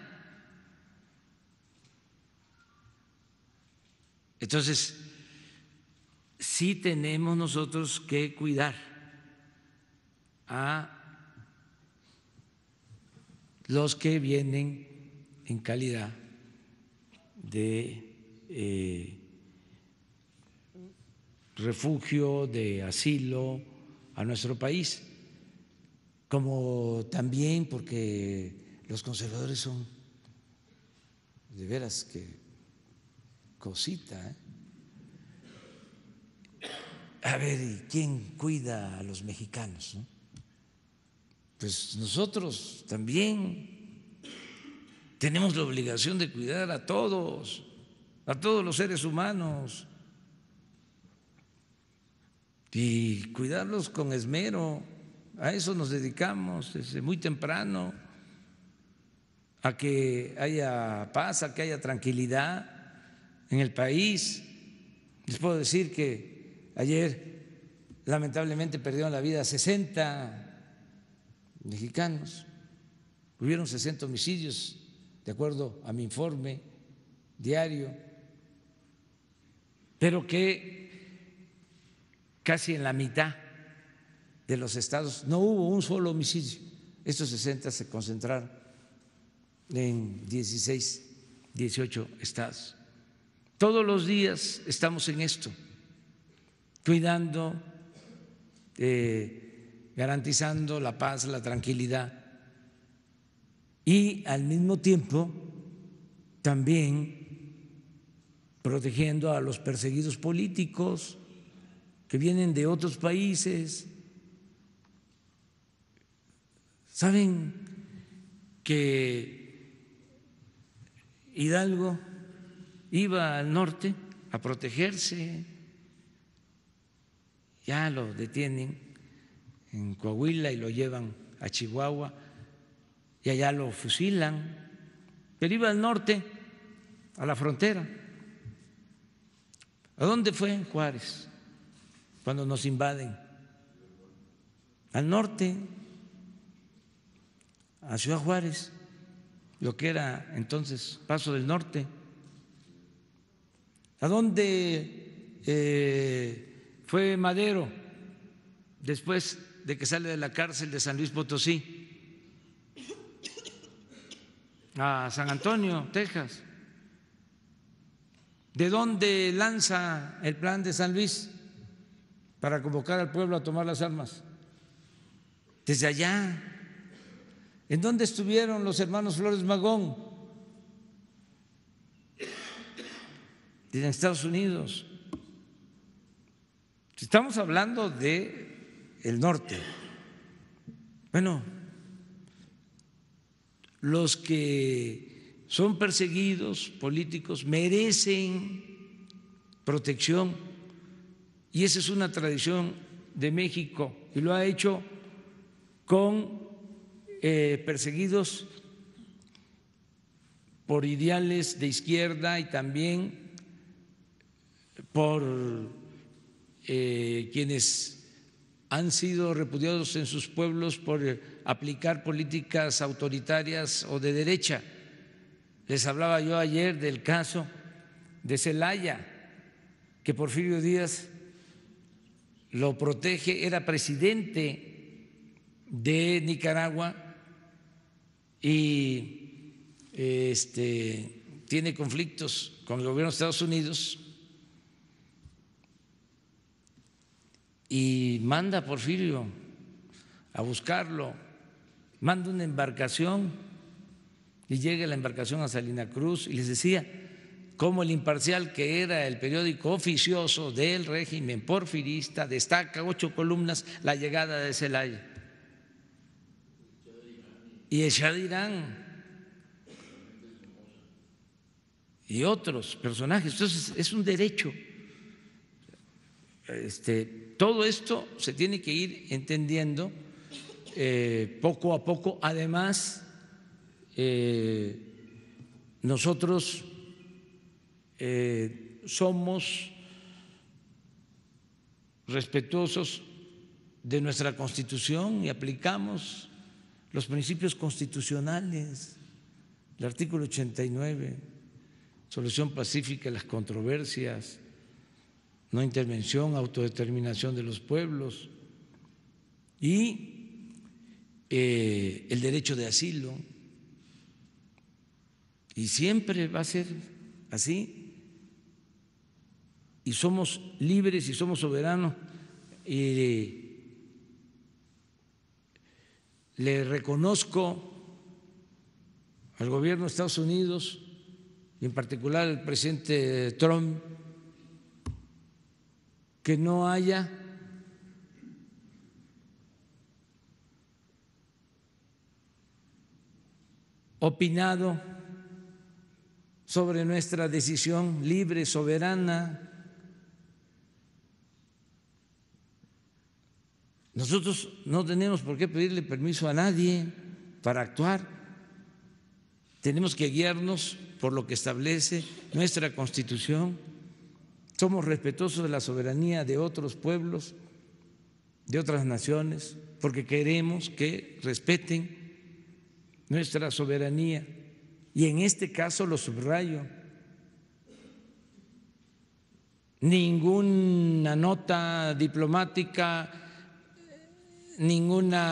Speaker 1: Entonces, sí tenemos nosotros que cuidar a los que vienen en calidad de eh, refugio, de asilo a nuestro país, como también porque los conservadores son de veras que cosita. ¿eh? A ver, quién cuida a los mexicanos? pues nosotros también tenemos la obligación de cuidar a todos, a todos los seres humanos, y cuidarlos con esmero. A eso nos dedicamos desde muy temprano, a que haya paz, a que haya tranquilidad en el país. Les puedo decir que ayer lamentablemente perdieron la vida 60 mexicanos. Hubieron 60 homicidios, de acuerdo a mi informe diario, pero que casi en la mitad de los estados no hubo un solo homicidio. Estos 60 se concentraron en 16, 18 estados. Todos los días estamos en esto, cuidando. de eh, garantizando la paz, la tranquilidad y al mismo tiempo también protegiendo a los perseguidos políticos que vienen de otros países. ¿Saben que Hidalgo iba al norte a protegerse? Ya lo detienen en Coahuila y lo llevan a Chihuahua y allá lo fusilan. Pero iba al norte, a la frontera. ¿A dónde fue Juárez cuando nos invaden? Al norte, a Ciudad Juárez, lo que era entonces Paso del Norte. ¿A dónde eh, fue Madero después de que sale de la cárcel de San Luis Potosí a San Antonio, Texas. ¿De dónde lanza el plan de San Luis para convocar al pueblo a tomar las armas? Desde allá. ¿En dónde estuvieron los hermanos Flores Magón? Desde Estados Unidos. Estamos hablando de el norte. Bueno, los que son perseguidos políticos merecen protección y esa es una tradición de México y lo ha hecho con eh, perseguidos por ideales de izquierda y también por eh, quienes han sido repudiados en sus pueblos por eh, aplicar políticas autoritarias o de derecha. Les hablaba yo ayer del caso de Celaya, que Porfirio Díaz lo protege, era presidente de Nicaragua y este, tiene conflictos con el gobierno de Estados Unidos y manda a Porfirio a buscarlo, manda una embarcación y llega la embarcación a Salina Cruz y les decía cómo el imparcial que era el periódico oficioso del régimen porfirista destaca ocho columnas la llegada de Zelaya y Echadirán y otros personajes. Entonces es un derecho. Este, todo esto se tiene que ir entendiendo eh, poco a poco. Además, eh, nosotros eh, somos respetuosos de nuestra constitución y aplicamos los principios constitucionales, el artículo 89, solución pacífica de las controversias, no intervención, autodeterminación de los pueblos y eh, el derecho de asilo. Y siempre va a ser así. Y somos libres y somos soberanos. Y eh, le reconozco al gobierno de Estados Unidos, y en particular al presidente Trump, que no haya opinado sobre nuestra decisión libre, soberana. Nosotros no tenemos por qué pedirle permiso a nadie para actuar. Tenemos que guiarnos por lo que establece nuestra Constitución somos respetuosos de la soberanía de otros pueblos, de otras naciones, porque queremos que respeten nuestra soberanía. Y en este caso lo subrayo. Ninguna nota diplomática, ninguna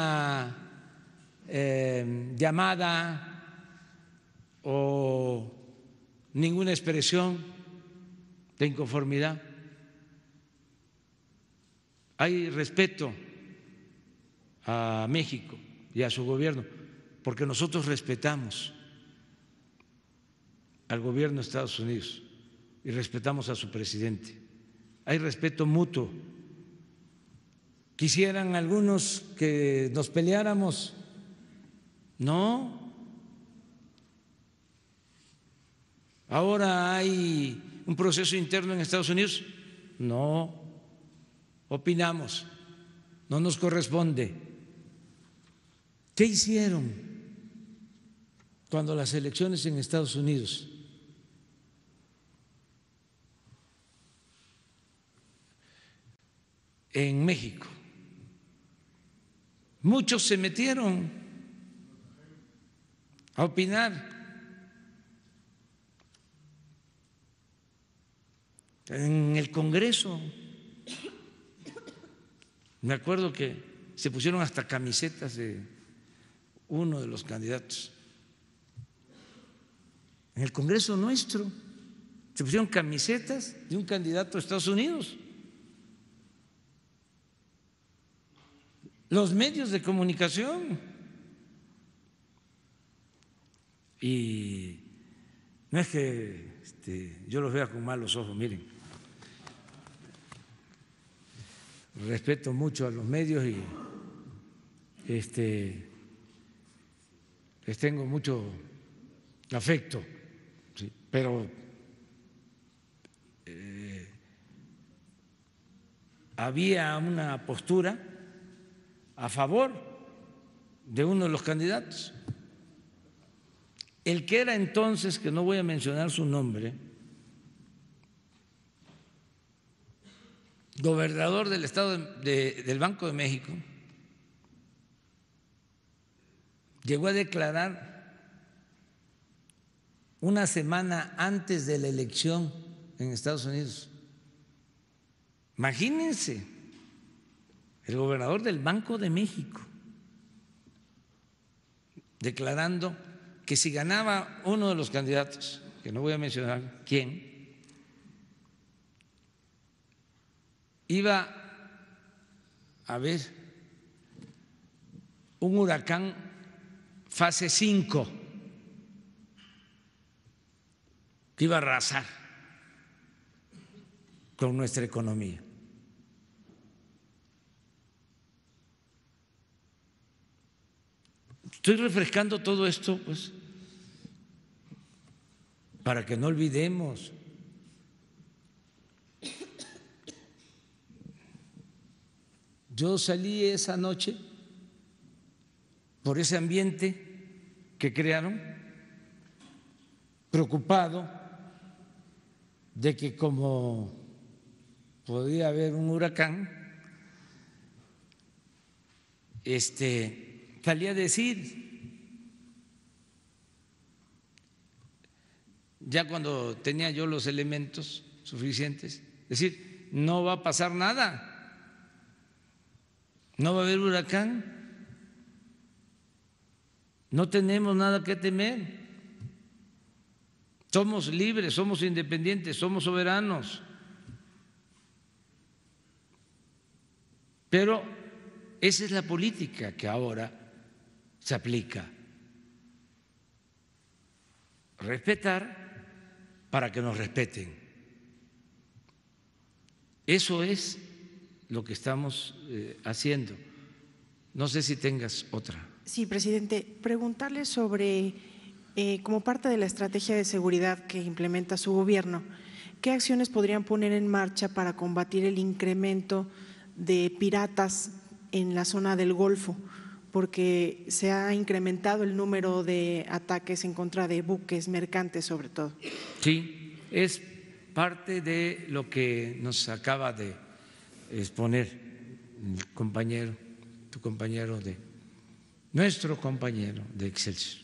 Speaker 1: eh, llamada o ninguna expresión de inconformidad. Hay respeto a México y a su gobierno, porque nosotros respetamos al gobierno de Estados Unidos y respetamos a su presidente. Hay respeto mutuo. Quisieran algunos que nos peleáramos. No. Ahora hay un proceso interno en Estados Unidos? No opinamos, no nos corresponde. ¿Qué hicieron cuando las elecciones en Estados Unidos? En México. Muchos se metieron a opinar en el Congreso. Me acuerdo que se pusieron hasta camisetas de uno de los candidatos. En el Congreso nuestro se pusieron camisetas de un candidato de Estados Unidos. Los medios de comunicación. Y no es que este, yo los vea con malos ojos, miren. respeto mucho a los medios y este, les tengo mucho afecto, pero eh, había una postura a favor de uno de los candidatos. El que era entonces, que no voy a mencionar su nombre, gobernador del Estado del Banco de México, llegó a declarar una semana antes de la elección en Estados Unidos. Imagínense, el gobernador del Banco de México declarando que si ganaba uno de los candidatos, que no voy a mencionar quién, iba a ver un huracán fase 5 que iba a arrasar con nuestra economía. Estoy refrescando todo esto, pues, para que no olvidemos Yo salí esa noche por ese ambiente que crearon, preocupado de que como podía haber un huracán, este, salía a decir, ya cuando tenía yo los elementos suficientes, decir, no va a pasar nada ¿No va a haber huracán? No tenemos nada que temer. Somos libres, somos independientes, somos soberanos. Pero esa es la política que ahora se aplica. Respetar para que nos respeten. Eso es lo que estamos eh, haciendo. No sé si tengas otra.
Speaker 11: Sí, presidente. Preguntarle sobre, eh, como parte de la estrategia de seguridad que implementa su gobierno, ¿qué acciones podrían poner en marcha para combatir el incremento de piratas en la zona del Golfo? Porque se ha incrementado el número de ataques en contra de buques, mercantes sobre todo.
Speaker 1: Sí, es parte de lo que nos acaba de exponer compañero, tu compañero de, nuestro compañero de Excelsior,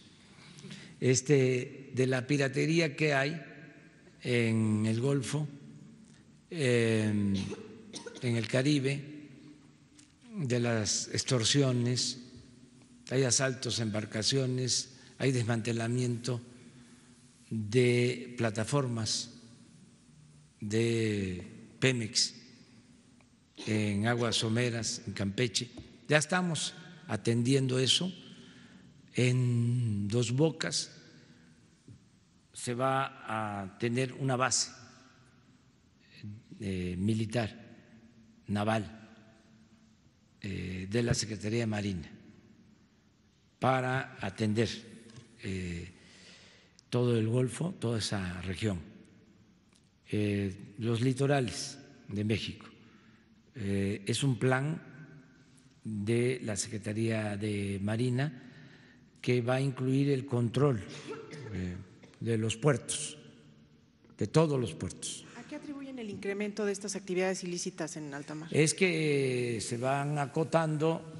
Speaker 1: este, de la piratería que hay en el Golfo, en, em, en el Caribe, de las extorsiones, hay asaltos a embarcaciones, hay desmantelamiento de plataformas de Pemex en Aguas Someras, en Campeche. Ya estamos atendiendo eso. En Dos Bocas se va a tener una base eh, militar, naval, eh, de la Secretaría de Marina para atender eh, todo el Golfo, toda esa región, los litorales de México. Eh, es un plan de la Secretaría de Marina que va a incluir el control eh, de los puertos, de todos los puertos.
Speaker 11: ¿A qué atribuyen el incremento de estas actividades ilícitas en alta mar?
Speaker 1: Es que eh, se van acotando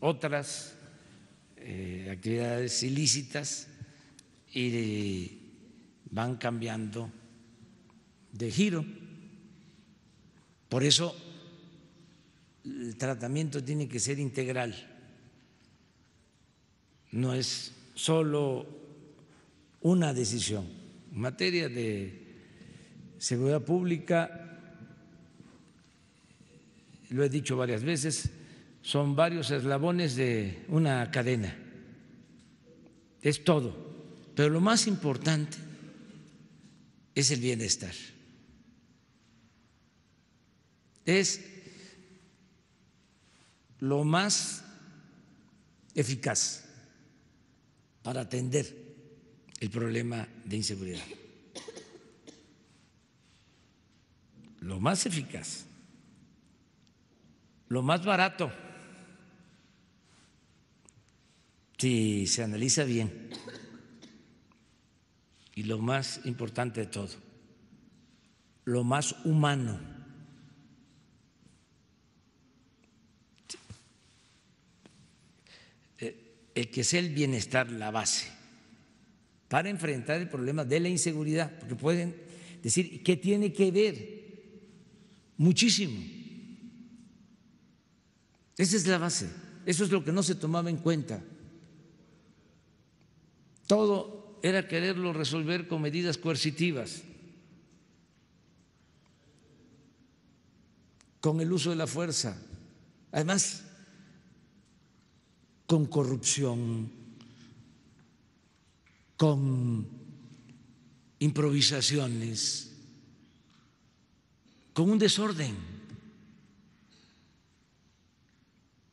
Speaker 1: otras actividades ilícitas y van cambiando de giro por eso el tratamiento tiene que ser integral, no es solo una decisión. En materia de seguridad pública, lo he dicho varias veces, son varios eslabones de una cadena, es todo, pero lo más importante es el bienestar es lo más eficaz para atender el problema de inseguridad. Lo más eficaz, lo más barato, si se analiza bien, y lo más importante de todo, lo más humano el que es el bienestar la base para enfrentar el problema de la inseguridad, porque pueden decir, que tiene que ver? Muchísimo. Esa es la base, eso es lo que no se tomaba en cuenta. Todo era quererlo resolver con medidas coercitivas, con el uso de la fuerza. Además, con corrupción, con improvisaciones, con un desorden,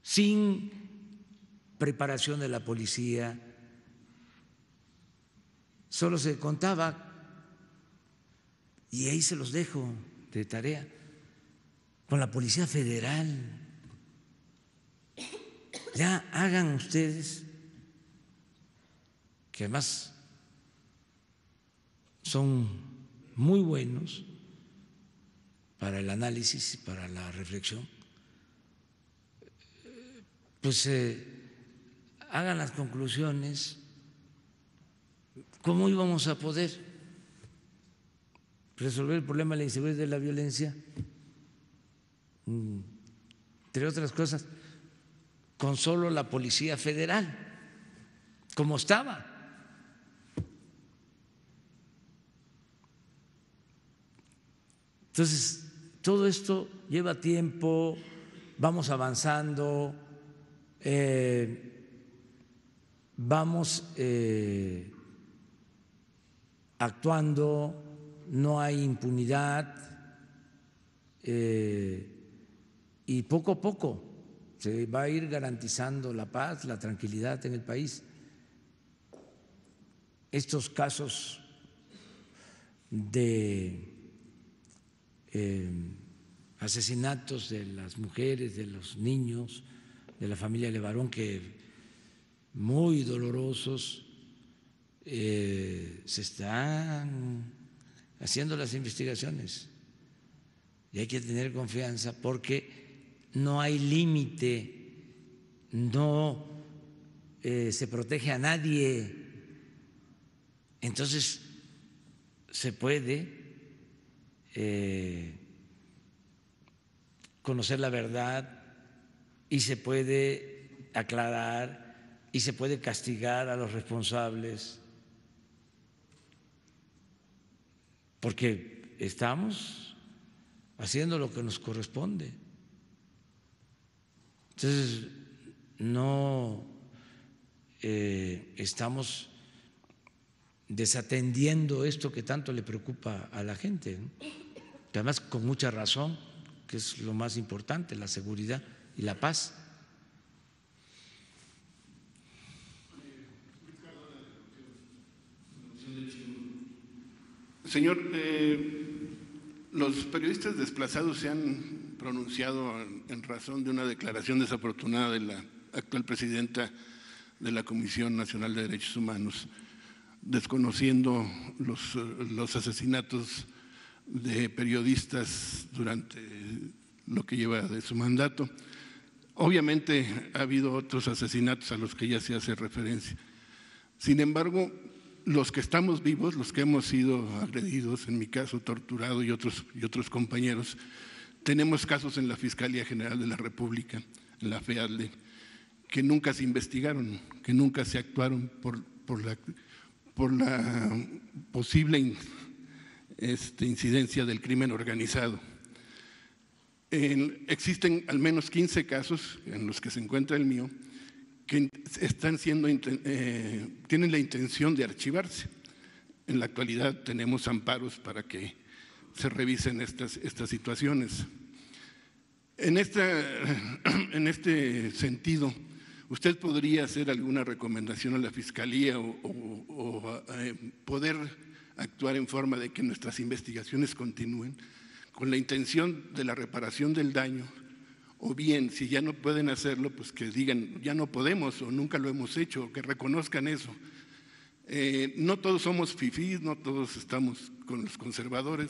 Speaker 1: sin preparación de la policía. Solo se contaba, y ahí se los dejo de tarea, con la Policía Federal ya hagan ustedes, que además son muy buenos para el análisis y para la reflexión, pues eh, hagan las conclusiones, ¿cómo íbamos a poder resolver el problema de la inseguridad de la violencia? Mm, entre otras cosas, con solo la Policía Federal, como estaba. Entonces, todo esto lleva tiempo, vamos avanzando, eh, vamos eh, actuando, no hay impunidad eh, y poco a poco se va a ir garantizando la paz, la tranquilidad en el país. Estos casos de eh, asesinatos de las mujeres, de los niños, de la familia Levarón, que muy dolorosos, eh, se están haciendo las investigaciones y hay que tener confianza porque no hay límite, no eh, se protege a nadie. Entonces, se puede eh, conocer la verdad y se puede aclarar y se puede castigar a los responsables, porque estamos haciendo lo que nos corresponde. Entonces, no eh, estamos desatendiendo esto que tanto le preocupa a la gente, además con mucha razón, que es lo más importante, la seguridad y la paz.
Speaker 12: Señor, eh, los periodistas desplazados se han pronunciado en razón de una declaración desafortunada de la actual presidenta de la Comisión Nacional de Derechos Humanos, desconociendo los, eh, los asesinatos de periodistas durante lo que lleva de su mandato. Obviamente ha habido otros asesinatos a los que ya se hace referencia. Sin embargo, los que estamos vivos, los que hemos sido agredidos, en mi caso torturado y otros, y otros compañeros, tenemos casos en la Fiscalía General de la República, en la FEADLE, que nunca se investigaron, que nunca se actuaron por, la, posible este, incidencia del crimen organizado. existen al menos 15 casos en los que se encuentra el mío que están siendo, eh, tienen la intención de archivarse. En la actualidad tenemos amparos para que se revisen estas, estas situaciones. En, este sentido, ¿usted podría hacer alguna recomendación a la Fiscalía o, eh, poder actuar en forma de que nuestras investigaciones continúen con la intención de la reparación del daño? O bien, si ya no pueden hacerlo, pues que digan, ya no podemos o nunca lo hemos hecho, o que reconozcan eso. Eh, no todos somos fifís, no todos estamos con los conservadores,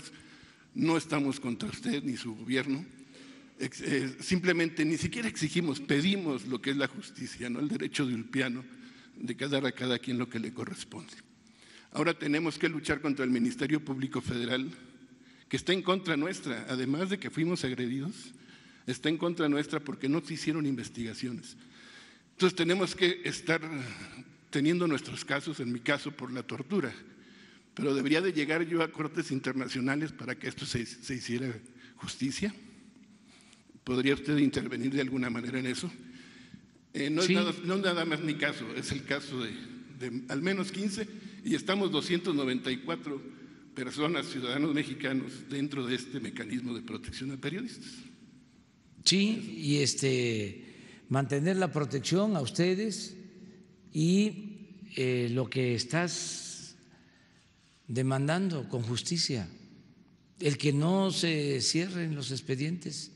Speaker 12: no estamos contra usted ni su gobierno eh, simplemente ni siquiera exigimos, pedimos lo que es la justicia, ¿no? el derecho de piano de cada a cada quien lo que le corresponde. Ahora tenemos que luchar contra el Ministerio Público Federal, que está en contra nuestra, además de que fuimos agredidos, está en contra nuestra porque no se hicieron investigaciones. Entonces tenemos que estar teniendo nuestros casos, en mi caso por la tortura, pero debería de llegar yo a cortes internacionales para que esto se, se hiciera justicia. ¿Podría usted intervenir de alguna manera en eso? Eh, no, es nada, más ni caso, es el caso de, al menos 15 y estamos 294 personas, ciudadanos mexicanos, dentro de este mecanismo de protección a periodistas.
Speaker 1: Sí, y este, mantener la protección a ustedes y eh, lo que estás demandando con justicia, el que no se cierren los expedientes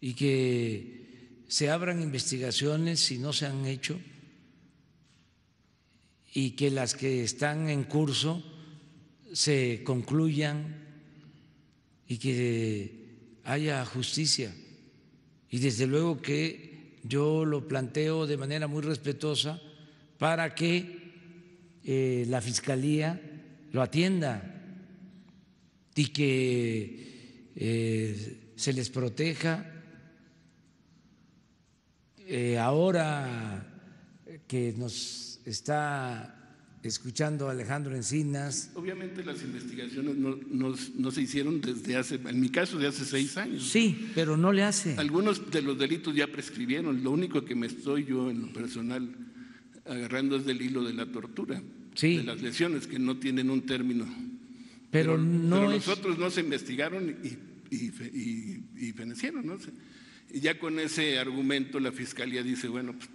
Speaker 1: y que se abran investigaciones si no se han hecho y que las que están en curso se concluyan y que haya justicia. Y desde luego que yo lo planteo de manera muy respetuosa para que eh, la Fiscalía lo atienda y que eh, se les proteja eh, ahora que nos está escuchando Alejandro Encinas.
Speaker 12: Obviamente las investigaciones no, se hicieron desde hace, en mi caso, de hace seis años. Sí,
Speaker 1: pero no le hace. Algunos
Speaker 12: de los delitos ya prescribieron, lo único que me estoy yo en lo personal agarrando es del hilo de la tortura, de las lesiones que no tienen un término.
Speaker 1: Pero, no nosotros
Speaker 12: no se investigaron y, y, fenecieron, ¿no? Y ya con ese argumento la fiscalía dice, bueno, pues,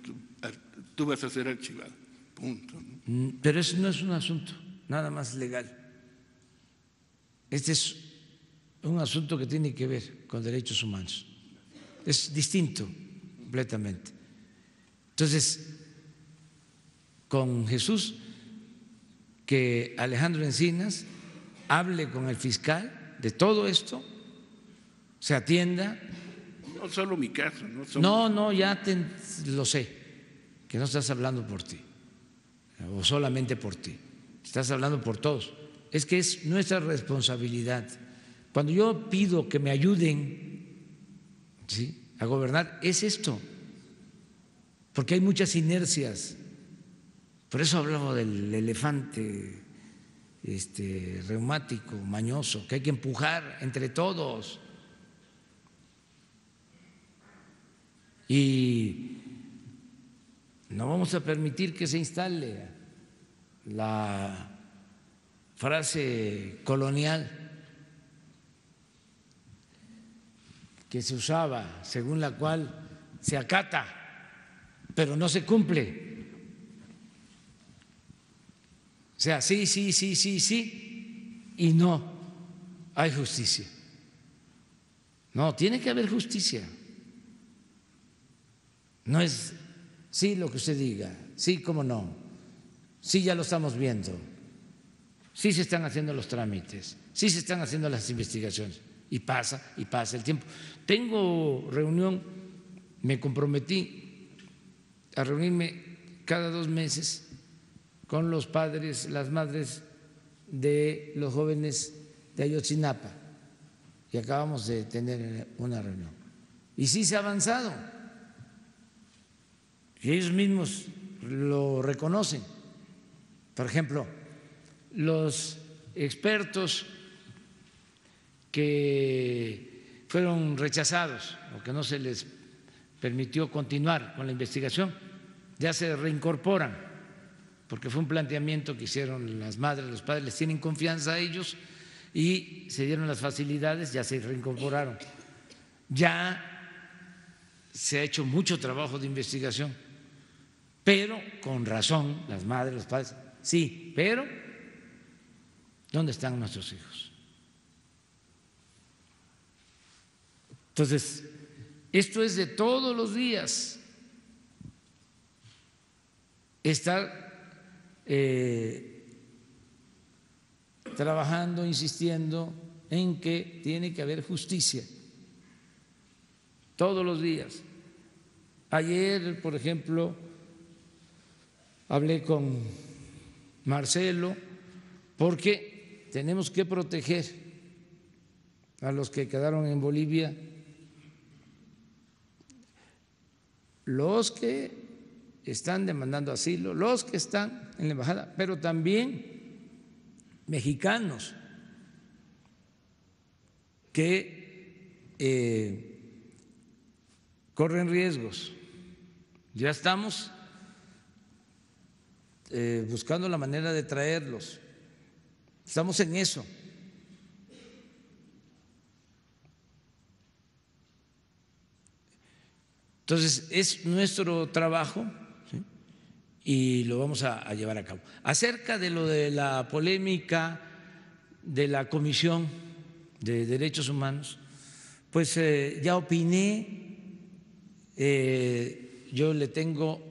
Speaker 12: tú, vas a ser archivado.
Speaker 1: Punto. Mm, pero eso no es un asunto nada más legal. Este es un asunto que tiene que ver con derechos humanos. Es distinto completamente. Entonces, con Jesús, que Alejandro Encinas hable con el fiscal de todo esto, se atienda no solo mi
Speaker 12: caso. No, solo... no,
Speaker 1: no, ya te, lo sé, que no estás hablando por ti, o solamente por ti, estás hablando por todos. Es que es nuestra responsabilidad. Cuando yo pido que me ayuden a gobernar, es esto, porque hay muchas inercias. Por eso hablamos del elefante este, reumático, mañoso, que hay que empujar entre todos. Y no vamos a permitir que se instale la frase colonial que se usaba, según la cual se acata, pero no se cumple. O sea, sí, sí, sí, sí, sí, y no hay justicia. No, tiene que haber justicia. No es sí lo que usted diga, sí, cómo no, sí, ya lo estamos viendo, sí se están haciendo los trámites, sí se están haciendo las investigaciones. Y pasa, y pasa el tiempo. Tengo reunión, me comprometí a reunirme cada dos meses con los padres, las madres de los jóvenes de Ayotzinapa. Y acabamos de tener una reunión. Y sí se ha avanzado. Y ellos mismos lo reconocen. Por ejemplo, los expertos que fueron rechazados o que no se les permitió continuar con la investigación, ya se reincorporan, porque fue un planteamiento que hicieron las madres, los padres, les tienen confianza a ellos y se dieron las facilidades, ya se reincorporaron. Ya se ha hecho mucho trabajo de investigación pero con razón, las madres, los padres, sí, pero ¿dónde están nuestros hijos? Entonces, esto es de todos los días, estar eh, trabajando, insistiendo en que tiene que haber justicia todos los días. Ayer, por ejemplo, hablé con Marcelo, porque tenemos que proteger a los que quedaron en Bolivia, los que están demandando asilo, los que están en la embajada, pero también mexicanos que eh, corren riesgos. Ya estamos eh, buscando la manera de traerlos. Estamos en eso. Entonces, es nuestro trabajo y lo vamos a, llevar a cabo. Acerca de lo de la polémica de la Comisión de Derechos Humanos, pues eh, ya opiné, eh, yo le tengo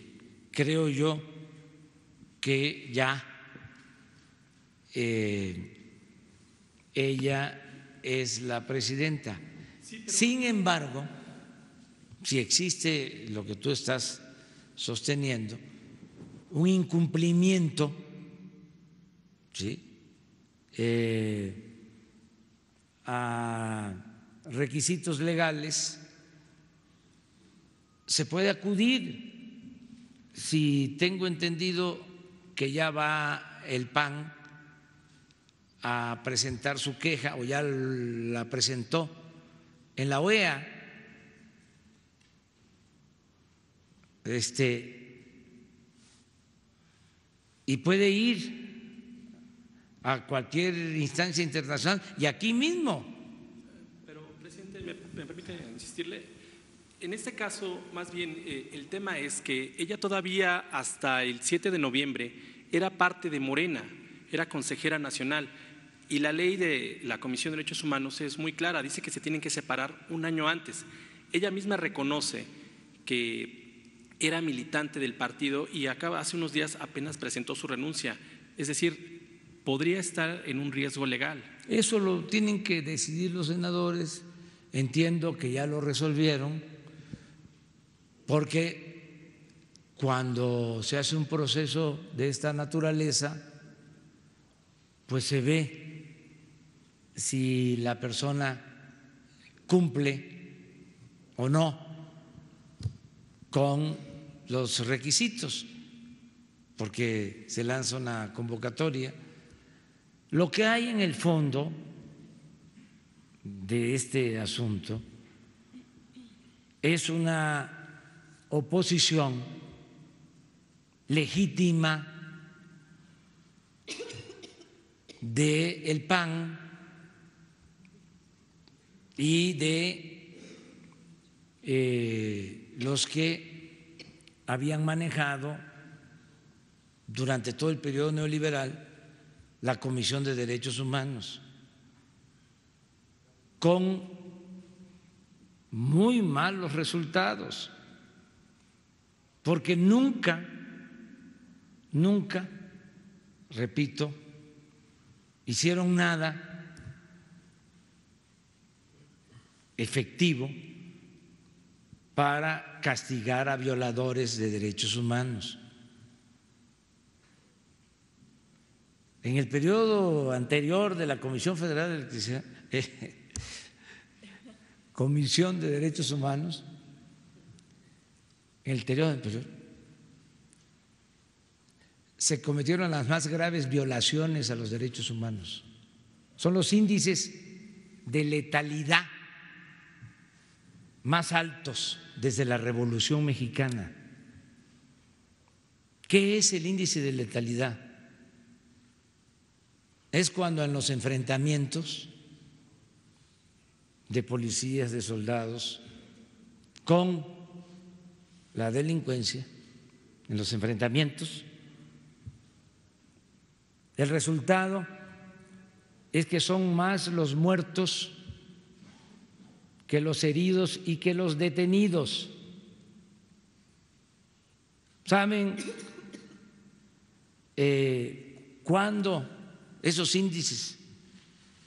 Speaker 1: creo yo que ya eh, ella es la presidenta. Sin embargo, si existe lo que tú estás sosteniendo, un incumplimiento, eh, a requisitos legales, se puede acudir si tengo entendido que ya va el PAN a presentar su queja o ya la presentó en la OEA, este, y puede ir a cualquier instancia internacional y aquí mismo.
Speaker 7: Pero, presidente, me, me permite insistirle, en este caso, más bien, eh, el tema es que ella todavía hasta el 7 de noviembre era parte de Morena, era consejera nacional. Y la ley de la Comisión de Derechos Humanos es muy clara, dice que se tienen que separar un año antes. Ella misma reconoce que era militante del partido y acaba, hace unos días apenas presentó su renuncia. Es decir, podría estar en un riesgo legal.
Speaker 1: Eso lo tienen que decidir los senadores. Entiendo que ya lo resolvieron porque cuando se hace un proceso de esta naturaleza, pues se ve si la persona cumple o no con los requisitos, porque se lanza una convocatoria. Lo que hay en el fondo de este asunto es una oposición legítima del el PAN y de eh, los que habían manejado durante todo el periodo neoliberal la Comisión de Derechos Humanos, con muy malos resultados porque nunca, nunca, repito, hicieron nada efectivo para castigar a violadores de derechos humanos. En el periodo anterior de la Comisión Federal de Electricidad, Comisión de Derechos Humanos, en el periodo anterior, pues, se cometieron las más graves violaciones a los derechos humanos. Son los índices de letalidad más altos desde la Revolución Mexicana. ¿Qué es el índice de letalidad? Es cuando en los enfrentamientos de policías, de soldados, con la delincuencia, en los enfrentamientos. El resultado es que son más los muertos que los heridos y que los detenidos. ¿Saben eh, cuándo esos índices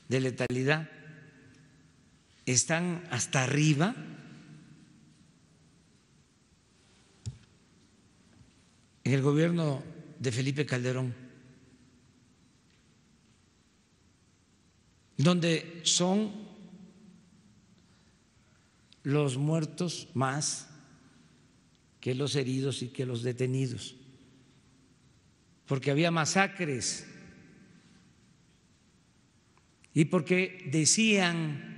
Speaker 1: de letalidad están hasta arriba? en el gobierno de Felipe Calderón, donde son los muertos más que los heridos y que los detenidos, porque había masacres y porque decían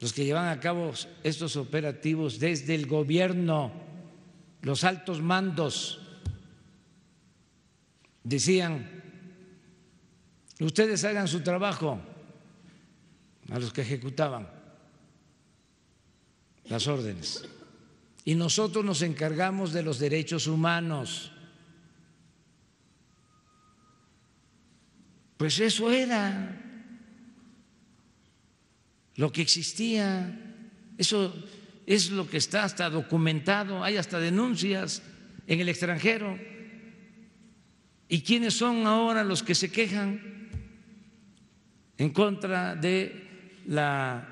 Speaker 1: los que llevan a cabo estos operativos desde el gobierno los altos mandos decían, ustedes hagan su trabajo a los que ejecutaban las órdenes. Y nosotros nos encargamos de los derechos humanos. Pues eso era lo que existía. Eso es lo que está hasta documentado, hay hasta denuncias en el extranjero. ¿Y quiénes son ahora los que se quejan en contra de la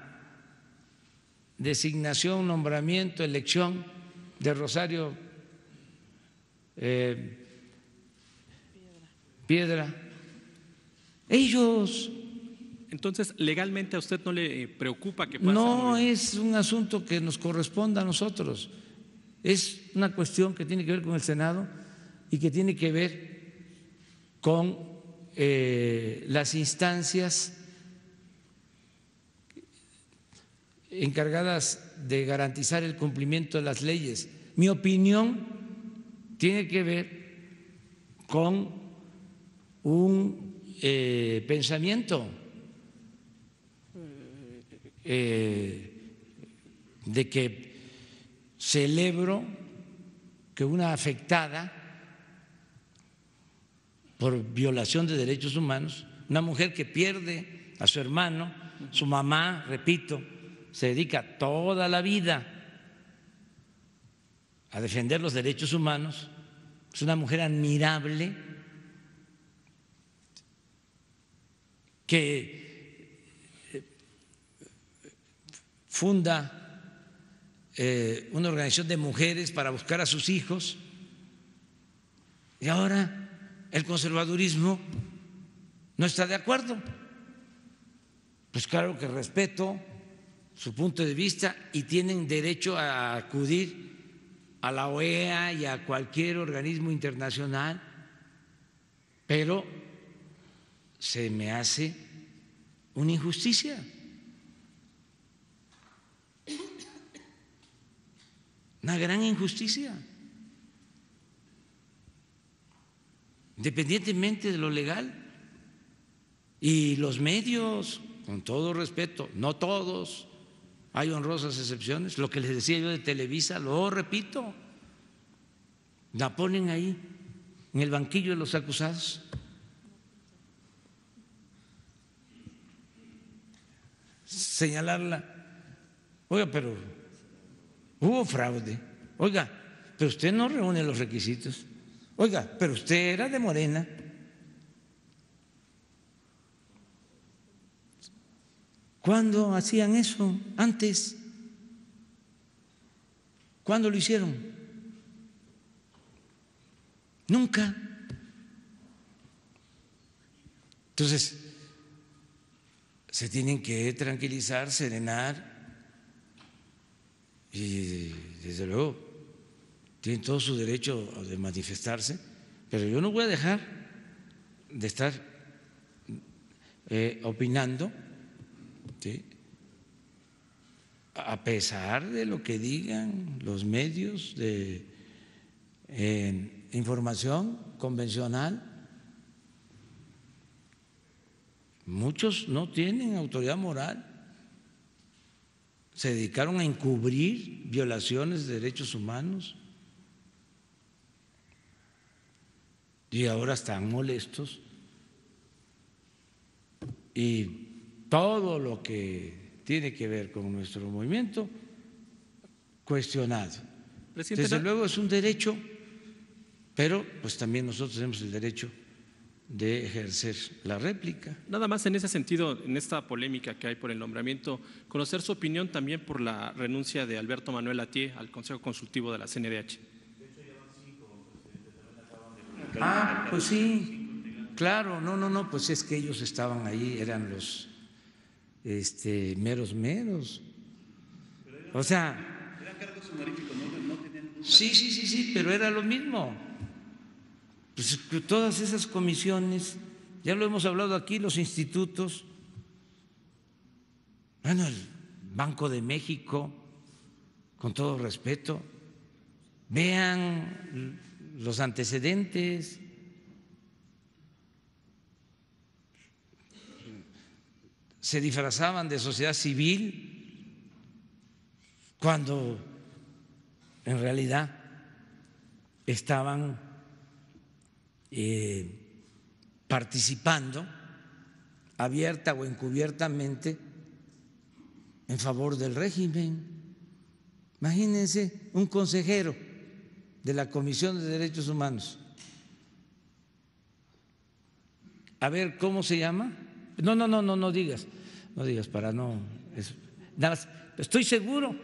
Speaker 1: designación, nombramiento, elección de Rosario eh, Piedra. Ellos entonces,
Speaker 7: legalmente a usted no le preocupa que pase. No
Speaker 1: es un asunto que nos corresponda a nosotros. Es una cuestión que tiene que ver con el Senado y que tiene que ver con eh, las instancias encargadas de garantizar el cumplimiento de las leyes. Mi opinión tiene que ver con un eh, pensamiento eh, de que celebro que una afectada por violación de derechos humanos, una mujer que pierde a su hermano, su mamá, repito, se dedica toda la vida a defender los derechos humanos, es una mujer admirable que funda eh, una organización de mujeres para buscar a sus hijos. Y ahora el conservadurismo no está de acuerdo. Pues claro que respeto su punto de vista y tienen derecho a acudir a la OEA y a cualquier organismo internacional, pero se me hace una injusticia. Una gran injusticia. Independientemente de lo legal. Y los medios, con todo respeto, no todos, hay honrosas excepciones. Lo que les decía yo de Televisa, lo repito, la ponen ahí, en el banquillo de los acusados. Señalarla, oiga, pero hubo fraude. Oiga, pero usted no reúne los requisitos. Oiga, pero usted era de Morena. ¿Cuándo hacían eso? Antes. ¿Cuándo lo hicieron? Nunca. Entonces, se tienen que tranquilizar, serenar y desde luego tienen todo su derecho de manifestarse, pero yo no voy a dejar de estar eh, opinando, a pesar de lo que digan los medios de información convencional. Muchos no tienen autoridad moral se dedicaron a encubrir violaciones de derechos humanos y ahora están molestos y todo lo que tiene que ver con nuestro movimiento cuestionado. Desde luego es un derecho, pero pues también nosotros tenemos el derecho de ejercer la réplica.
Speaker 7: Nada más en ese sentido, en esta polémica que hay por el nombramiento, conocer su opinión también por la renuncia de Alberto Manuel Atié al Consejo Consultivo de la CNDH.
Speaker 1: Ah, pues sí, claro, no, no, no, pues es que ellos estaban ahí, eran los este, meros, meros. O sea...
Speaker 9: no
Speaker 1: Sí, sí, sí, sí, pero era lo mismo. Pues, todas esas comisiones, ya lo hemos hablado aquí, los institutos, bueno, el Banco de México, con todo respeto, vean los antecedentes. Se disfrazaban de sociedad civil cuando en realidad estaban eh, participando abierta o encubiertamente en favor del régimen. Imagínense un consejero de la Comisión de Derechos Humanos. A ver, ¿cómo se llama? No, no, no, no, digas, no digas para no. nada estoy seguro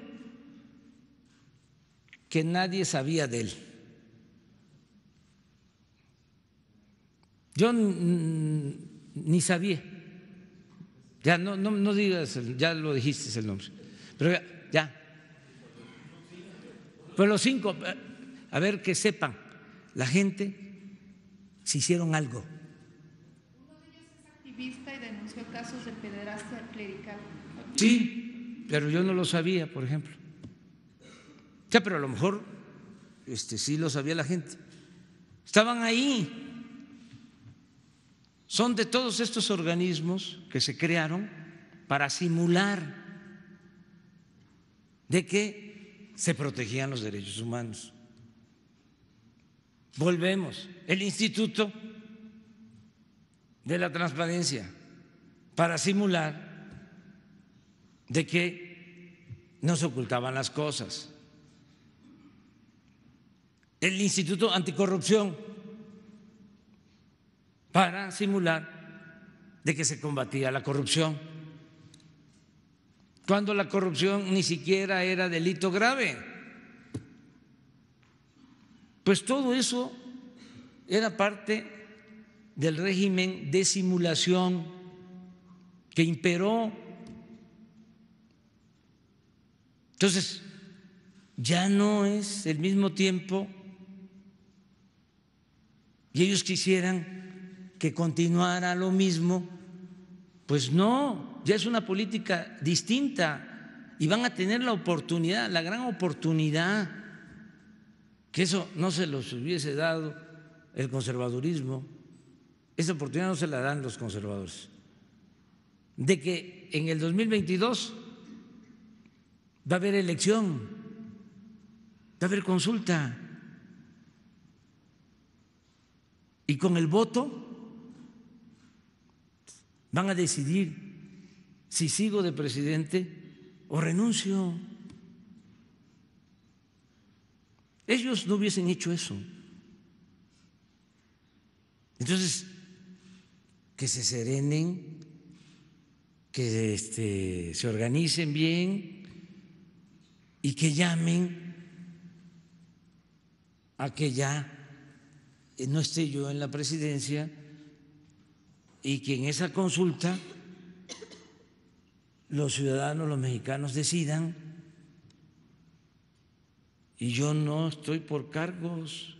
Speaker 1: que nadie sabía de él. Yo ni sabía. Ya no, no, digas, ya lo dijiste el nombre. Pero ya, ya. los cinco, a ver que sepan, la gente se hicieron algo.
Speaker 11: Uno de activista y denunció casos de pederastia clerical.
Speaker 1: Sí, pero yo no lo sabía, por ejemplo. Ya, pero a lo mejor este, sí lo sabía la gente. Estaban ahí son de todos estos organismos que se crearon para simular de que se protegían los derechos humanos. Volvemos, el Instituto de la Transparencia, para simular de que no se ocultaban las cosas. El Instituto Anticorrupción, para simular de que se combatía la corrupción, cuando la corrupción ni siquiera era delito grave. Pues todo eso era parte del régimen de simulación que imperó. Entonces, ya no es el mismo tiempo y ellos quisieran que continuara lo mismo, pues no, ya es una política distinta y van a tener la oportunidad, la gran oportunidad, que eso no se los hubiese dado el conservadurismo, esa oportunidad no se la dan los conservadores, de que en el 2022 va a haber elección, va a haber consulta y con el voto van a decidir si sigo de presidente o renuncio. Ellos no hubiesen hecho eso. Entonces, que se serenen, que este, se organicen bien y que llamen a que ya no esté yo en la presidencia y que en esa consulta los ciudadanos, los mexicanos decidan. Y yo no estoy por cargos,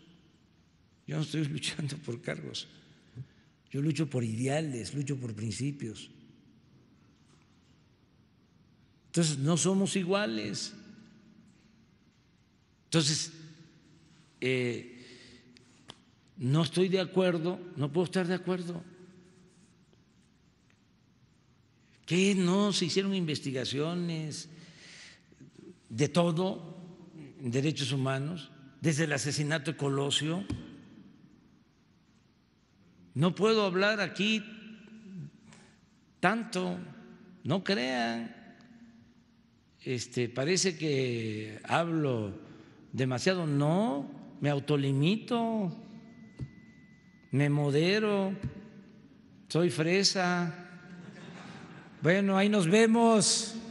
Speaker 1: yo no estoy luchando por cargos, yo lucho por ideales, lucho por principios. Entonces, no somos iguales. Entonces, eh, no estoy de acuerdo, no puedo estar de acuerdo ¿Qué no se hicieron investigaciones de todo en derechos humanos, desde el asesinato de Colosio. No puedo hablar aquí tanto, no crean. Este, parece que hablo demasiado, no, me autolimito, me modero, soy fresa. Bueno, ahí nos vemos.